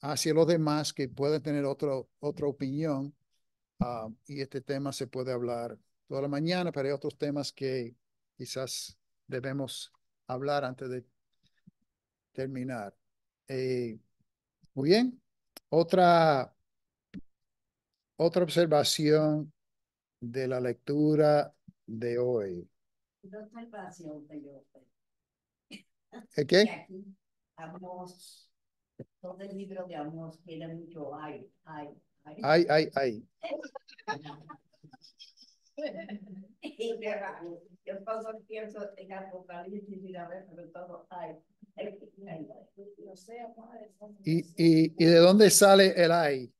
hacia los demás que pueden tener otro, otra opinión. Ah, y este tema se puede hablar toda la mañana, pero hay otros temas que quizás debemos hablar antes de terminar. Eh, muy bien. Otra, otra observación de la lectura de hoy. No qué? todo el libro de Amos tiene mucho ay, ay, ay. Ay, ay, ay. Yo y y, de dónde sale el ay?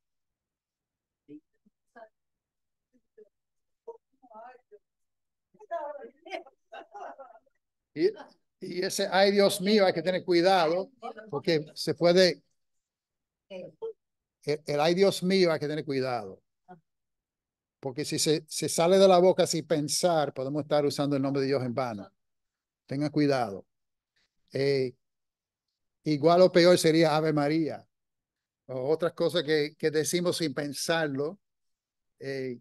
<laughs> Y ese, ay Dios mío, hay que tener cuidado porque se puede... El, ay Dios mío, hay que tener cuidado. Ah. Porque si se, se sale de la boca sin pensar, podemos estar usando el nombre de Dios en vano. Tenga cuidado. Eh, igual o peor sería Ave María. O otras cosas que, que decimos sin pensarlo. Eh,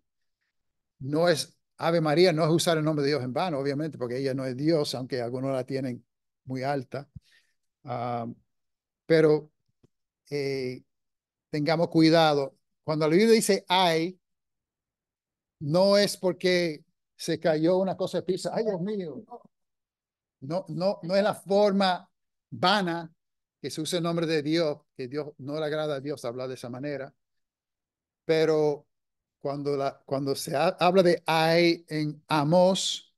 no es Ave María no es usar el nombre de Dios en vano, obviamente, porque ella no es Dios, aunque algunos la tienen muy alta. Ah, pero eh, tengamos cuidado. Cuando la Biblia dice ay, no es porque se cayó una cosa de pizza. Ay, Dios mío. No, no, no es la forma vana que se usa el nombre de Dios, que Dios no le agrada a Dios hablar de esa manera. Pero cuando, la, cuando se habla de hay en amos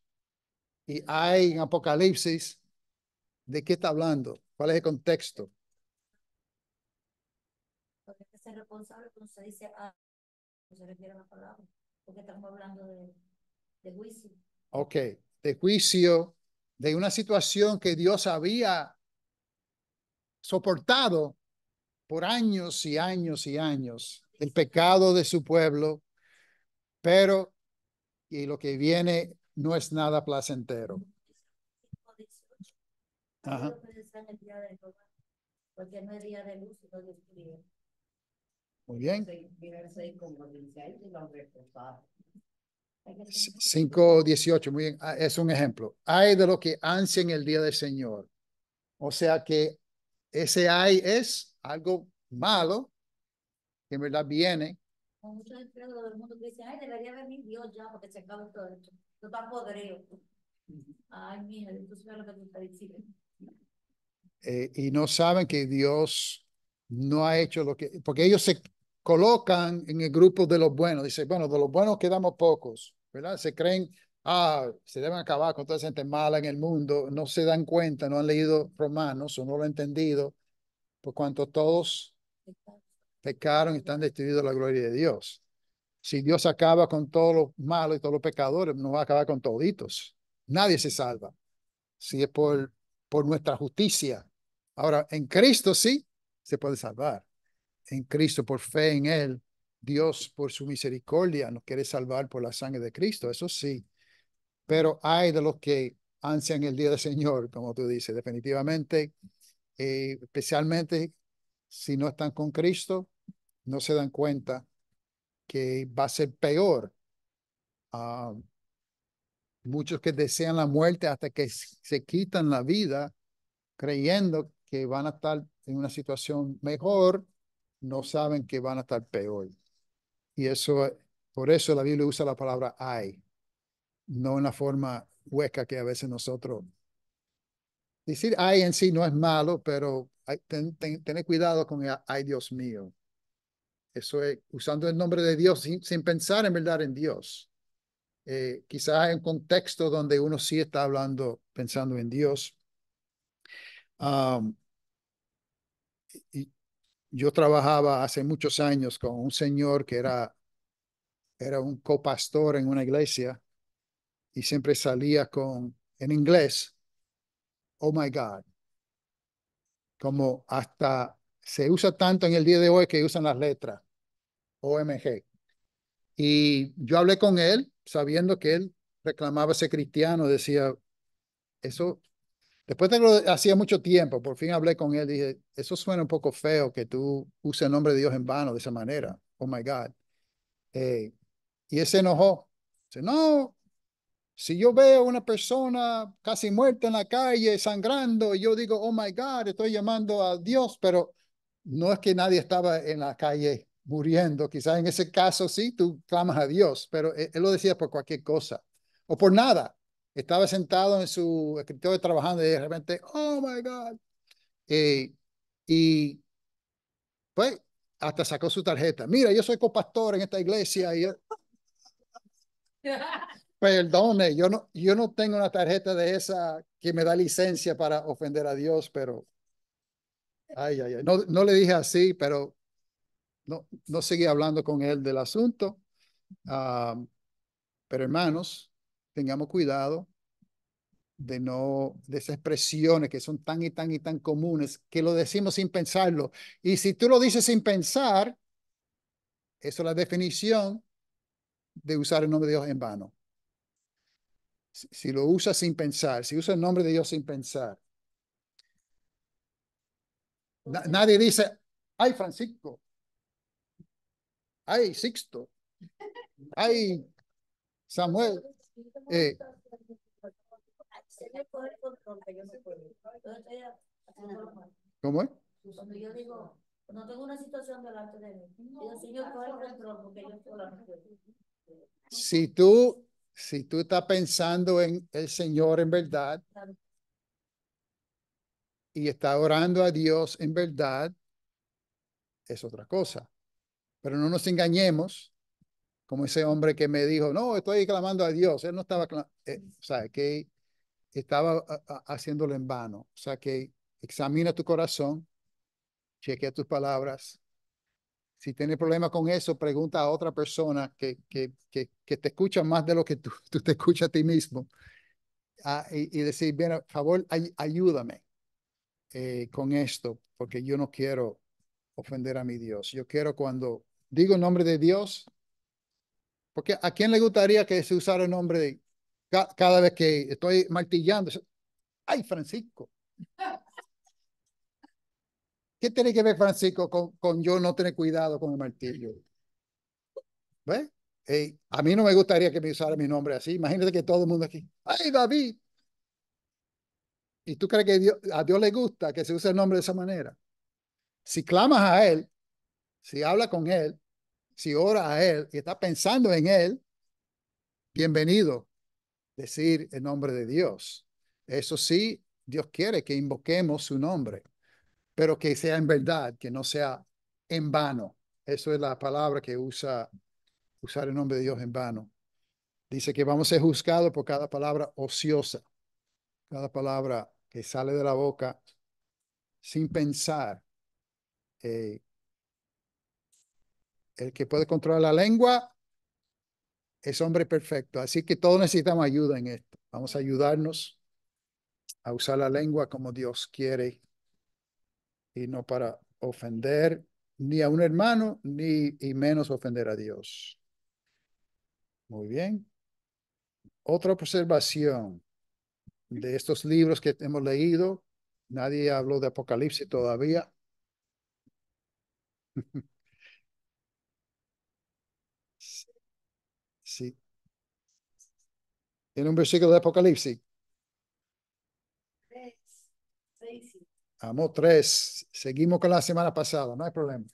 y hay en Apocalipsis, ¿de qué está hablando? ¿Cuál es el contexto? Porque es ser responsable cuando se dice a, se refiere a la palabra, porque estamos hablando de, de juicio. Ok, de juicio, de una situación que Dios había soportado por años y años y años, el pecado de su pueblo, pero y lo que viene no es nada placentero. Muy bien. 5.18, muy bien, ah, es un ejemplo. Hay de lo que ansia en el día del Señor. O sea que ese hay es algo malo, que en verdad viene, con de empleados del mundo que dice, ay, debería venir Dios ya porque se acaba todo esto. Esto está podreo. Ay, mija, entonces es lo que tú estás diciendo. Eh, y no saben que Dios no ha hecho lo que, porque ellos se colocan en el grupo de los buenos, dice bueno, de los buenos quedamos pocos, ¿verdad? Se creen, ah, se deben acabar con toda esa gente mala en el mundo, no se dan cuenta, no han leído Romanos o no lo han entendido, por cuanto todos pecaron y están destruidos la gloria de Dios. Si Dios acaba con todos los malos y todos los pecadores, no va a acabar con toditos. Nadie se salva. Si es por, por nuestra justicia. Ahora, en Cristo sí se puede salvar. En Cristo, por fe en Él, Dios por su misericordia nos quiere salvar por la sangre de Cristo, eso sí. Pero hay de los que ansian el día del Señor, como tú dices, definitivamente, eh, especialmente si no están con Cristo, no se dan cuenta que va a ser peor. Ah, muchos que desean la muerte hasta que se quitan la vida creyendo que van a estar en una situación mejor, no saben que van a estar peor. Y eso, por eso la Biblia usa la palabra ay no en la forma hueca que a veces nosotros. Decir ay en sí no es malo, pero tener cuidado con el, ay Dios mío. Eso es usando el nombre de Dios sin, pensar en verdad en Dios. Eh, quizás en contexto donde uno sí está hablando, pensando en Dios. yo trabajaba hace muchos años con un señor que era, era un copastor en una iglesia y siempre salía con, en inglés, oh my God. Como hasta se usa tanto en el día de hoy que usan las letras. OMG. Y yo hablé con él sabiendo que él reclamaba ser cristiano, decía, eso, después de lo hacía mucho tiempo, por fin hablé con él, dije, eso suena un poco feo que tú uses el nombre de Dios en vano de esa manera, oh my God. Eh, y él se enojó, dice, no, si yo veo a una persona casi muerta en la calle, sangrando, yo digo, oh my God, estoy llamando a Dios, pero no es que nadie estaba en la calle muriendo, quizás en ese caso sí, tú clamas a Dios, pero e, él, lo decía por cualquier cosa o por nada. Estaba sentado en su escritorio trabajando y de repente, oh my God. Eh, y pues hasta sacó su tarjeta. Mira, yo soy copastor en esta iglesia. Y yo, <laughs> Perdone, yo no, yo no tengo una tarjeta de esa que me da licencia para ofender a Dios, pero... Ay, ay, ay. No, no le dije así, pero no, no seguí hablando con él del asunto. Ah, pero hermanos, tengamos cuidado de no, de esas expresiones que son tan y tan y tan comunes, que lo decimos sin pensarlo. Y si tú lo dices sin pensar, eso es la definición de usar el nombre de Dios en vano. Si, lo usas sin pensar, si usas el nombre de Dios sin pensar. nadie dice, ay Francisco, ay Sixto, ay Samuel. Eh, ¿Cómo es? Cuando yo digo, no tengo una situación delante de mí, el Señor coge el porque yo estoy Si tú, si tú estás pensando en el Señor en verdad y estás orando a Dios en verdad, es otra cosa. Pero no nos engañemos, como ese hombre que me dijo, no, estoy clamando a Dios. Él no estaba, eh, o sea, que estaba haciéndolo en vano. O sea, que examina tu corazón, chequea tus palabras. Si tienes problemas con eso, pregunta a otra persona que, que, que, que te escucha más de lo que tú, tú te escuchas a ti mismo. Ah, y, decir, bien, por favor, ayúdame eh, con esto, porque yo no quiero ofender a mi Dios. Yo quiero cuando digo el nombre de Dios? Porque ¿a quién le gustaría que se usara el nombre de cada vez que estoy martillando? ¡Ay, Francisco! ¿Qué tiene que ver Francisco con, con yo no tener cuidado con el martillo? ve a mí no me gustaría que me usara mi nombre así. Imagínate que todo el mundo aquí, ¡ay, David! ¿Y tú crees que a Dios le gusta que se use el nombre de esa manera? Si clamas a Él, si habla con Él, si ora a Él y está pensando en Él, bienvenido decir el nombre de Dios. Eso sí, Dios quiere que invoquemos su nombre, pero que sea en verdad, que no sea en vano. Eso es la palabra que usa, usar el nombre de Dios en vano. Dice que vamos a ser juzgados por cada palabra ociosa, cada palabra que sale de la boca sin pensar eh, el que puede controlar la lengua es hombre perfecto. Así que todos necesitamos ayuda en esto. Vamos a ayudarnos a usar la lengua como Dios quiere y no para ofender ni a un hermano ni y menos ofender a Dios. Muy bien. Otra observación de estos libros que hemos leído. Nadie habló de Apocalipsis todavía. <laughs> ¿Tiene un versículo de Apocalipsis? Tres, seis. Amo tres. Seguimos con la semana pasada, no hay problema.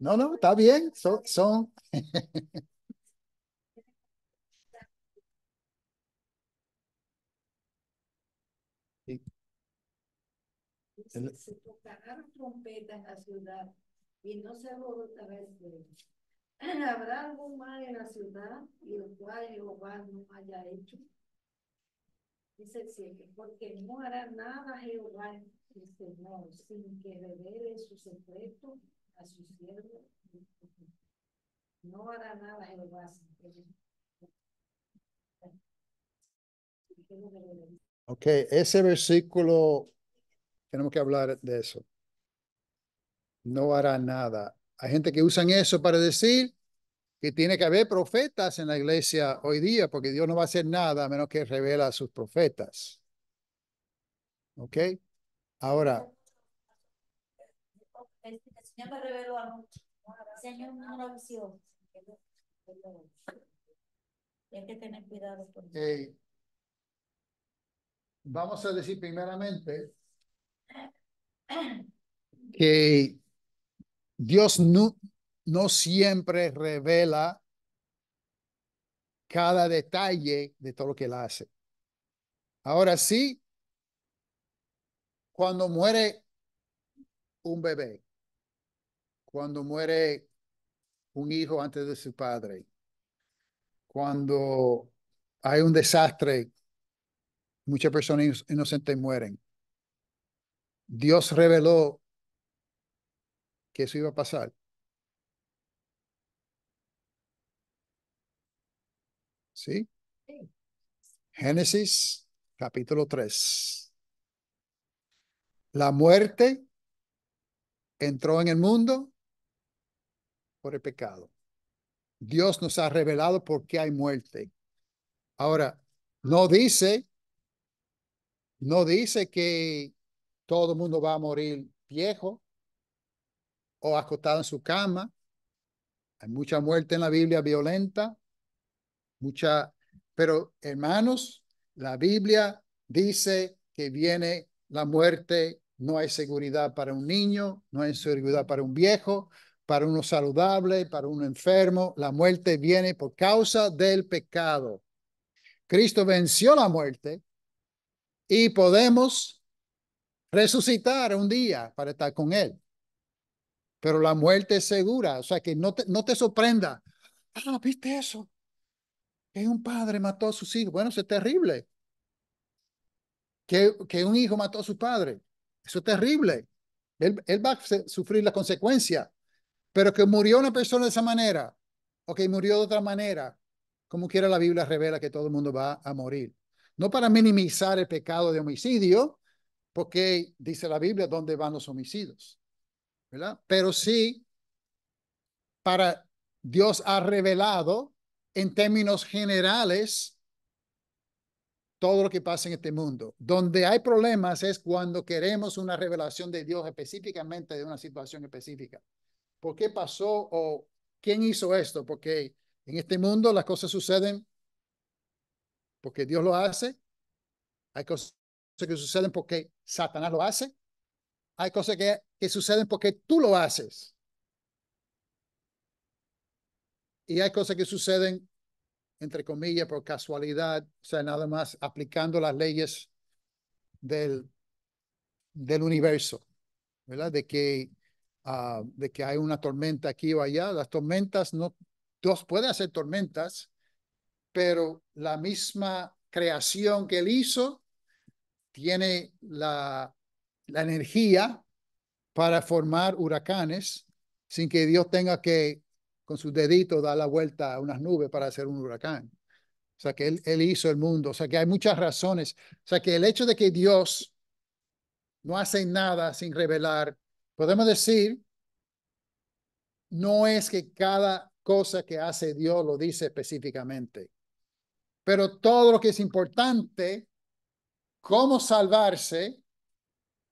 No, no, está bien. Son. <laughs> Se, tocaron trompetas en la ciudad y no se alborotará el vez. ¿Habrá algún mal en la ciudad y el cual Jehová no haya hecho? Dice el 7, porque no hará nada Jehová sin que revele su secreto a su siervo. No hará nada Jehová sin que Ok, ese versículo, tenemos que hablar de eso. No hará nada hay gente que usan eso para decir que tiene que haber profetas en la iglesia hoy día, porque Dios no va a hacer nada a menos que revela a sus profetas. ¿Ok? Ahora. cuidado Vamos a decir primeramente que Dios no, no siempre revela cada detalle de todo lo que él hace. Ahora sí, cuando muere un bebé, cuando muere un hijo antes de su padre, cuando hay un desastre, muchas personas inocentes mueren. Dios reveló que eso iba a pasar. ¿Sí? Génesis capítulo 3. La muerte entró en el mundo por el pecado. Dios nos ha revelado por qué hay muerte. Ahora, no dice, no dice que todo el mundo va a morir viejo o acostado en su cama. Hay mucha muerte en la Biblia violenta, mucha, pero hermanos, la Biblia dice que viene la muerte, no hay seguridad para un niño, no hay seguridad para un viejo, para uno saludable, para un enfermo. La muerte viene por causa del pecado. Cristo venció la muerte y podemos resucitar un día para estar con Él pero la muerte es segura. O sea, que no te, no te sorprenda. Ah, ¿viste eso? Que un padre mató a sus hijos. Bueno, eso es terrible. Que, que un hijo mató a su padre. Eso es terrible. Él, él va a sufrir las consecuencias. Pero que murió una persona de esa manera o que murió de otra manera, como quiera la Biblia revela que todo el mundo va a morir. No para minimizar el pecado de homicidio, porque dice la Biblia dónde van los homicidios. Pero sí, para Dios ha revelado en términos generales todo lo que pasa en este mundo. Donde hay problemas es cuando queremos una revelación de Dios específicamente de una situación específica. ¿Por qué pasó o quién hizo esto? Porque en este mundo las cosas suceden porque Dios lo hace. Hay cosas que suceden porque Satanás lo hace. Hay cosas que, suceden porque tú lo haces. Y hay cosas que suceden, entre comillas, por casualidad, o sea, nada más aplicando las leyes del, del universo, ¿verdad? De que, ah, de que hay una tormenta aquí o allá. Las tormentas no, Dios puede hacer tormentas, pero la misma creación que él hizo tiene la la energía para formar huracanes sin que Dios tenga que con su dedito, dar la vuelta a unas nubes para hacer un huracán. O sea, que él, él hizo el mundo. O sea, que hay muchas razones. O sea, que el hecho de que Dios no hace nada sin revelar, podemos decir, no es que cada cosa que hace Dios lo dice específicamente, pero todo lo que es importante, cómo salvarse,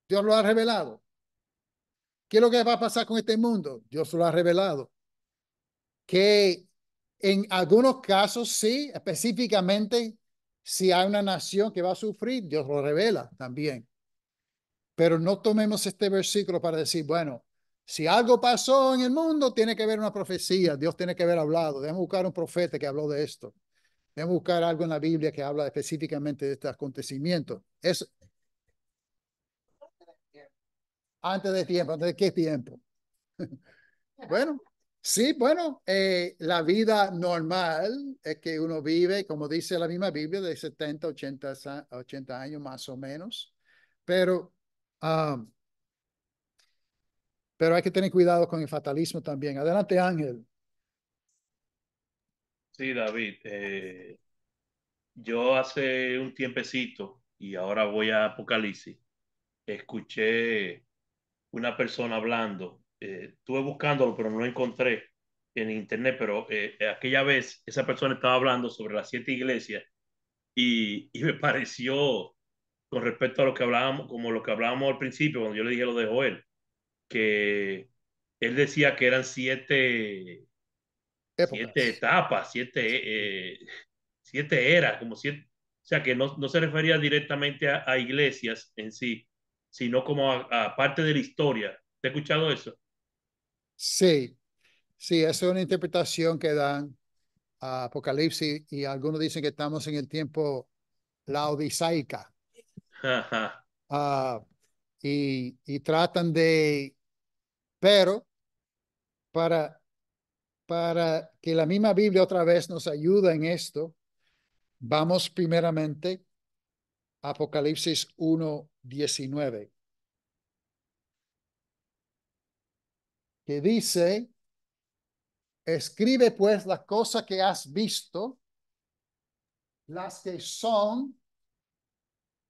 Dios lo ha revelado. ¿Qué es lo que va a pasar con este mundo? Dios lo ha revelado. Que en algunos casos sí, específicamente si hay una nación que va a sufrir, Dios lo revela también. Pero no tomemos este versículo para decir, bueno, si algo pasó en el mundo, tiene que haber una profecía, Dios tiene que haber hablado. Debemos buscar un profeta que habló de esto. Debemos buscar algo en la Biblia que habla específicamente de este acontecimiento. Eso, antes de tiempo, antes de qué tiempo. <laughs> bueno, sí, bueno, eh, la vida normal es que uno vive, como dice la misma Biblia, de 70, 80, 80 años más o menos, pero, um, pero hay que tener cuidado con el fatalismo también. Adelante, Ángel. Sí, David. Eh, yo hace un tiempecito, y ahora voy a Apocalipsis, escuché una persona hablando. Eh, estuve buscándolo, pero no lo encontré en internet, pero eh, eh, aquella vez esa persona estaba hablando sobre las siete iglesias y, me <laughs> pareció, con respecto a lo que hablábamos, como lo que hablábamos al principio, cuando yo le dije lo de Joel, que él decía que eran siete, siete etapas, siete, siete eras, como siete, o sea, que no, no se refería directamente a iglesias en sí, sino como a, parte de la historia. ¿Te he escuchado eso? Sí, sí, es una interpretación que dan a Apocalipsis y algunos dicen que estamos en el tiempo laodisaica. Ah, y, tratan de, pero para, para que la misma Biblia otra vez nos ayude en esto, vamos primeramente Apocalipsis 1, 19, que dice, escribe pues las cosas que has visto, las que son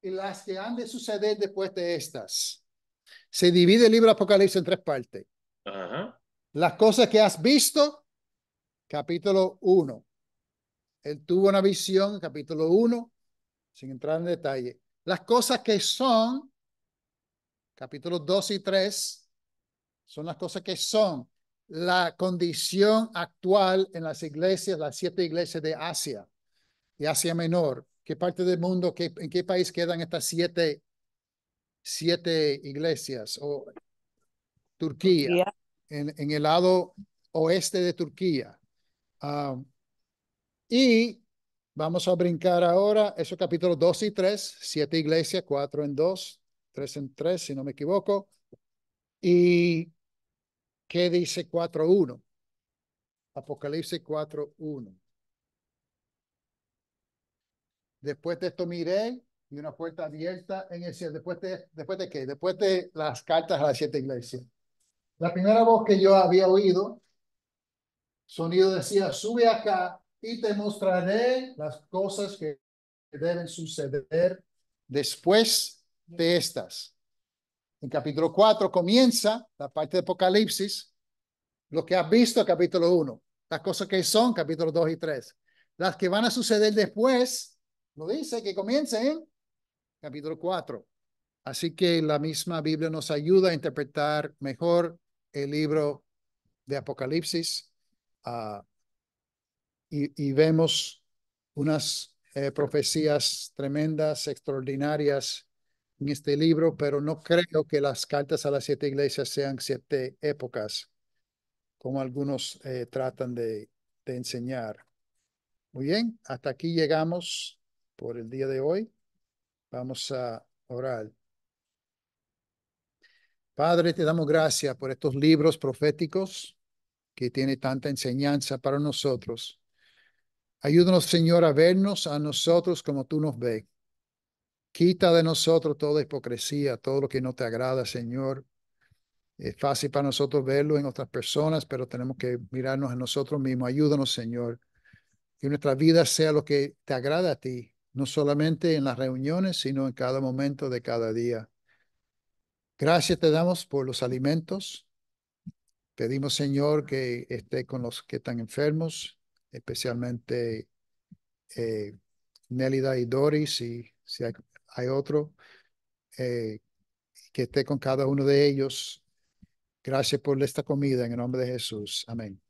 y las que han de suceder después de estas. Se divide el libro Apocalipsis en tres partes. Las cosas que has visto, capítulo 1. Él tuvo una visión, capítulo 1 sin entrar en detalle. Las cosas que son, capítulos 2 y 3, son las cosas que son la condición actual en las iglesias, las siete iglesias de Asia, de Asia Menor. ¿Qué parte del mundo, qué, en qué país quedan estas siete, siete iglesias? O Turquía, En, en, el lado oeste de Turquía. Ah, y Vamos a brincar ahora, esos capítulos 2 y 3, 7 iglesias, 4 en 2, 3 en 3, si no me equivoco. ¿Y qué dice 4.1? Apocalipsis 4.1. Después de esto miré y una puerta abierta en el cielo. ¿Después de, después de qué? Después de las cartas a las siete iglesias. La primera voz que yo había oído, sonido decía, sube acá y te mostraré las cosas que deben suceder después de estas. En capítulo 4 comienza la parte de Apocalipsis, lo que has visto capítulo 1, las cosas que son capítulo 2 y 3, las que van a suceder después, lo dice que comiencen capítulo 4. Así que la misma Biblia nos ayuda a interpretar mejor el libro de Apocalipsis y, vemos unas eh, profecías tremendas, extraordinarias en este libro, pero no creo que las cartas a las siete iglesias sean siete épocas, como algunos eh, tratan de, de enseñar. Muy bien, hasta aquí llegamos por el día de hoy. Vamos a orar. Padre, te damos gracias por estos libros proféticos que tiene tanta enseñanza para nosotros. Ayúdanos, Señor, a vernos a nosotros como tú nos ves. Quita de nosotros toda hipocresía, todo lo que no te agrada, Señor. Es fácil para nosotros verlo en otras personas, pero tenemos que mirarnos a nosotros mismos. Ayúdanos, Señor, que nuestra vida sea lo que te agrada a ti, no solamente en las reuniones, sino en cada momento de cada día. Gracias te damos por los alimentos. Pedimos, Señor, que esté con los que están enfermos, especialmente eh, Nélida y Doris, si, si hay, otro, eh, que esté con cada uno de ellos. Gracias por esta comida en el nombre de Jesús. Amén.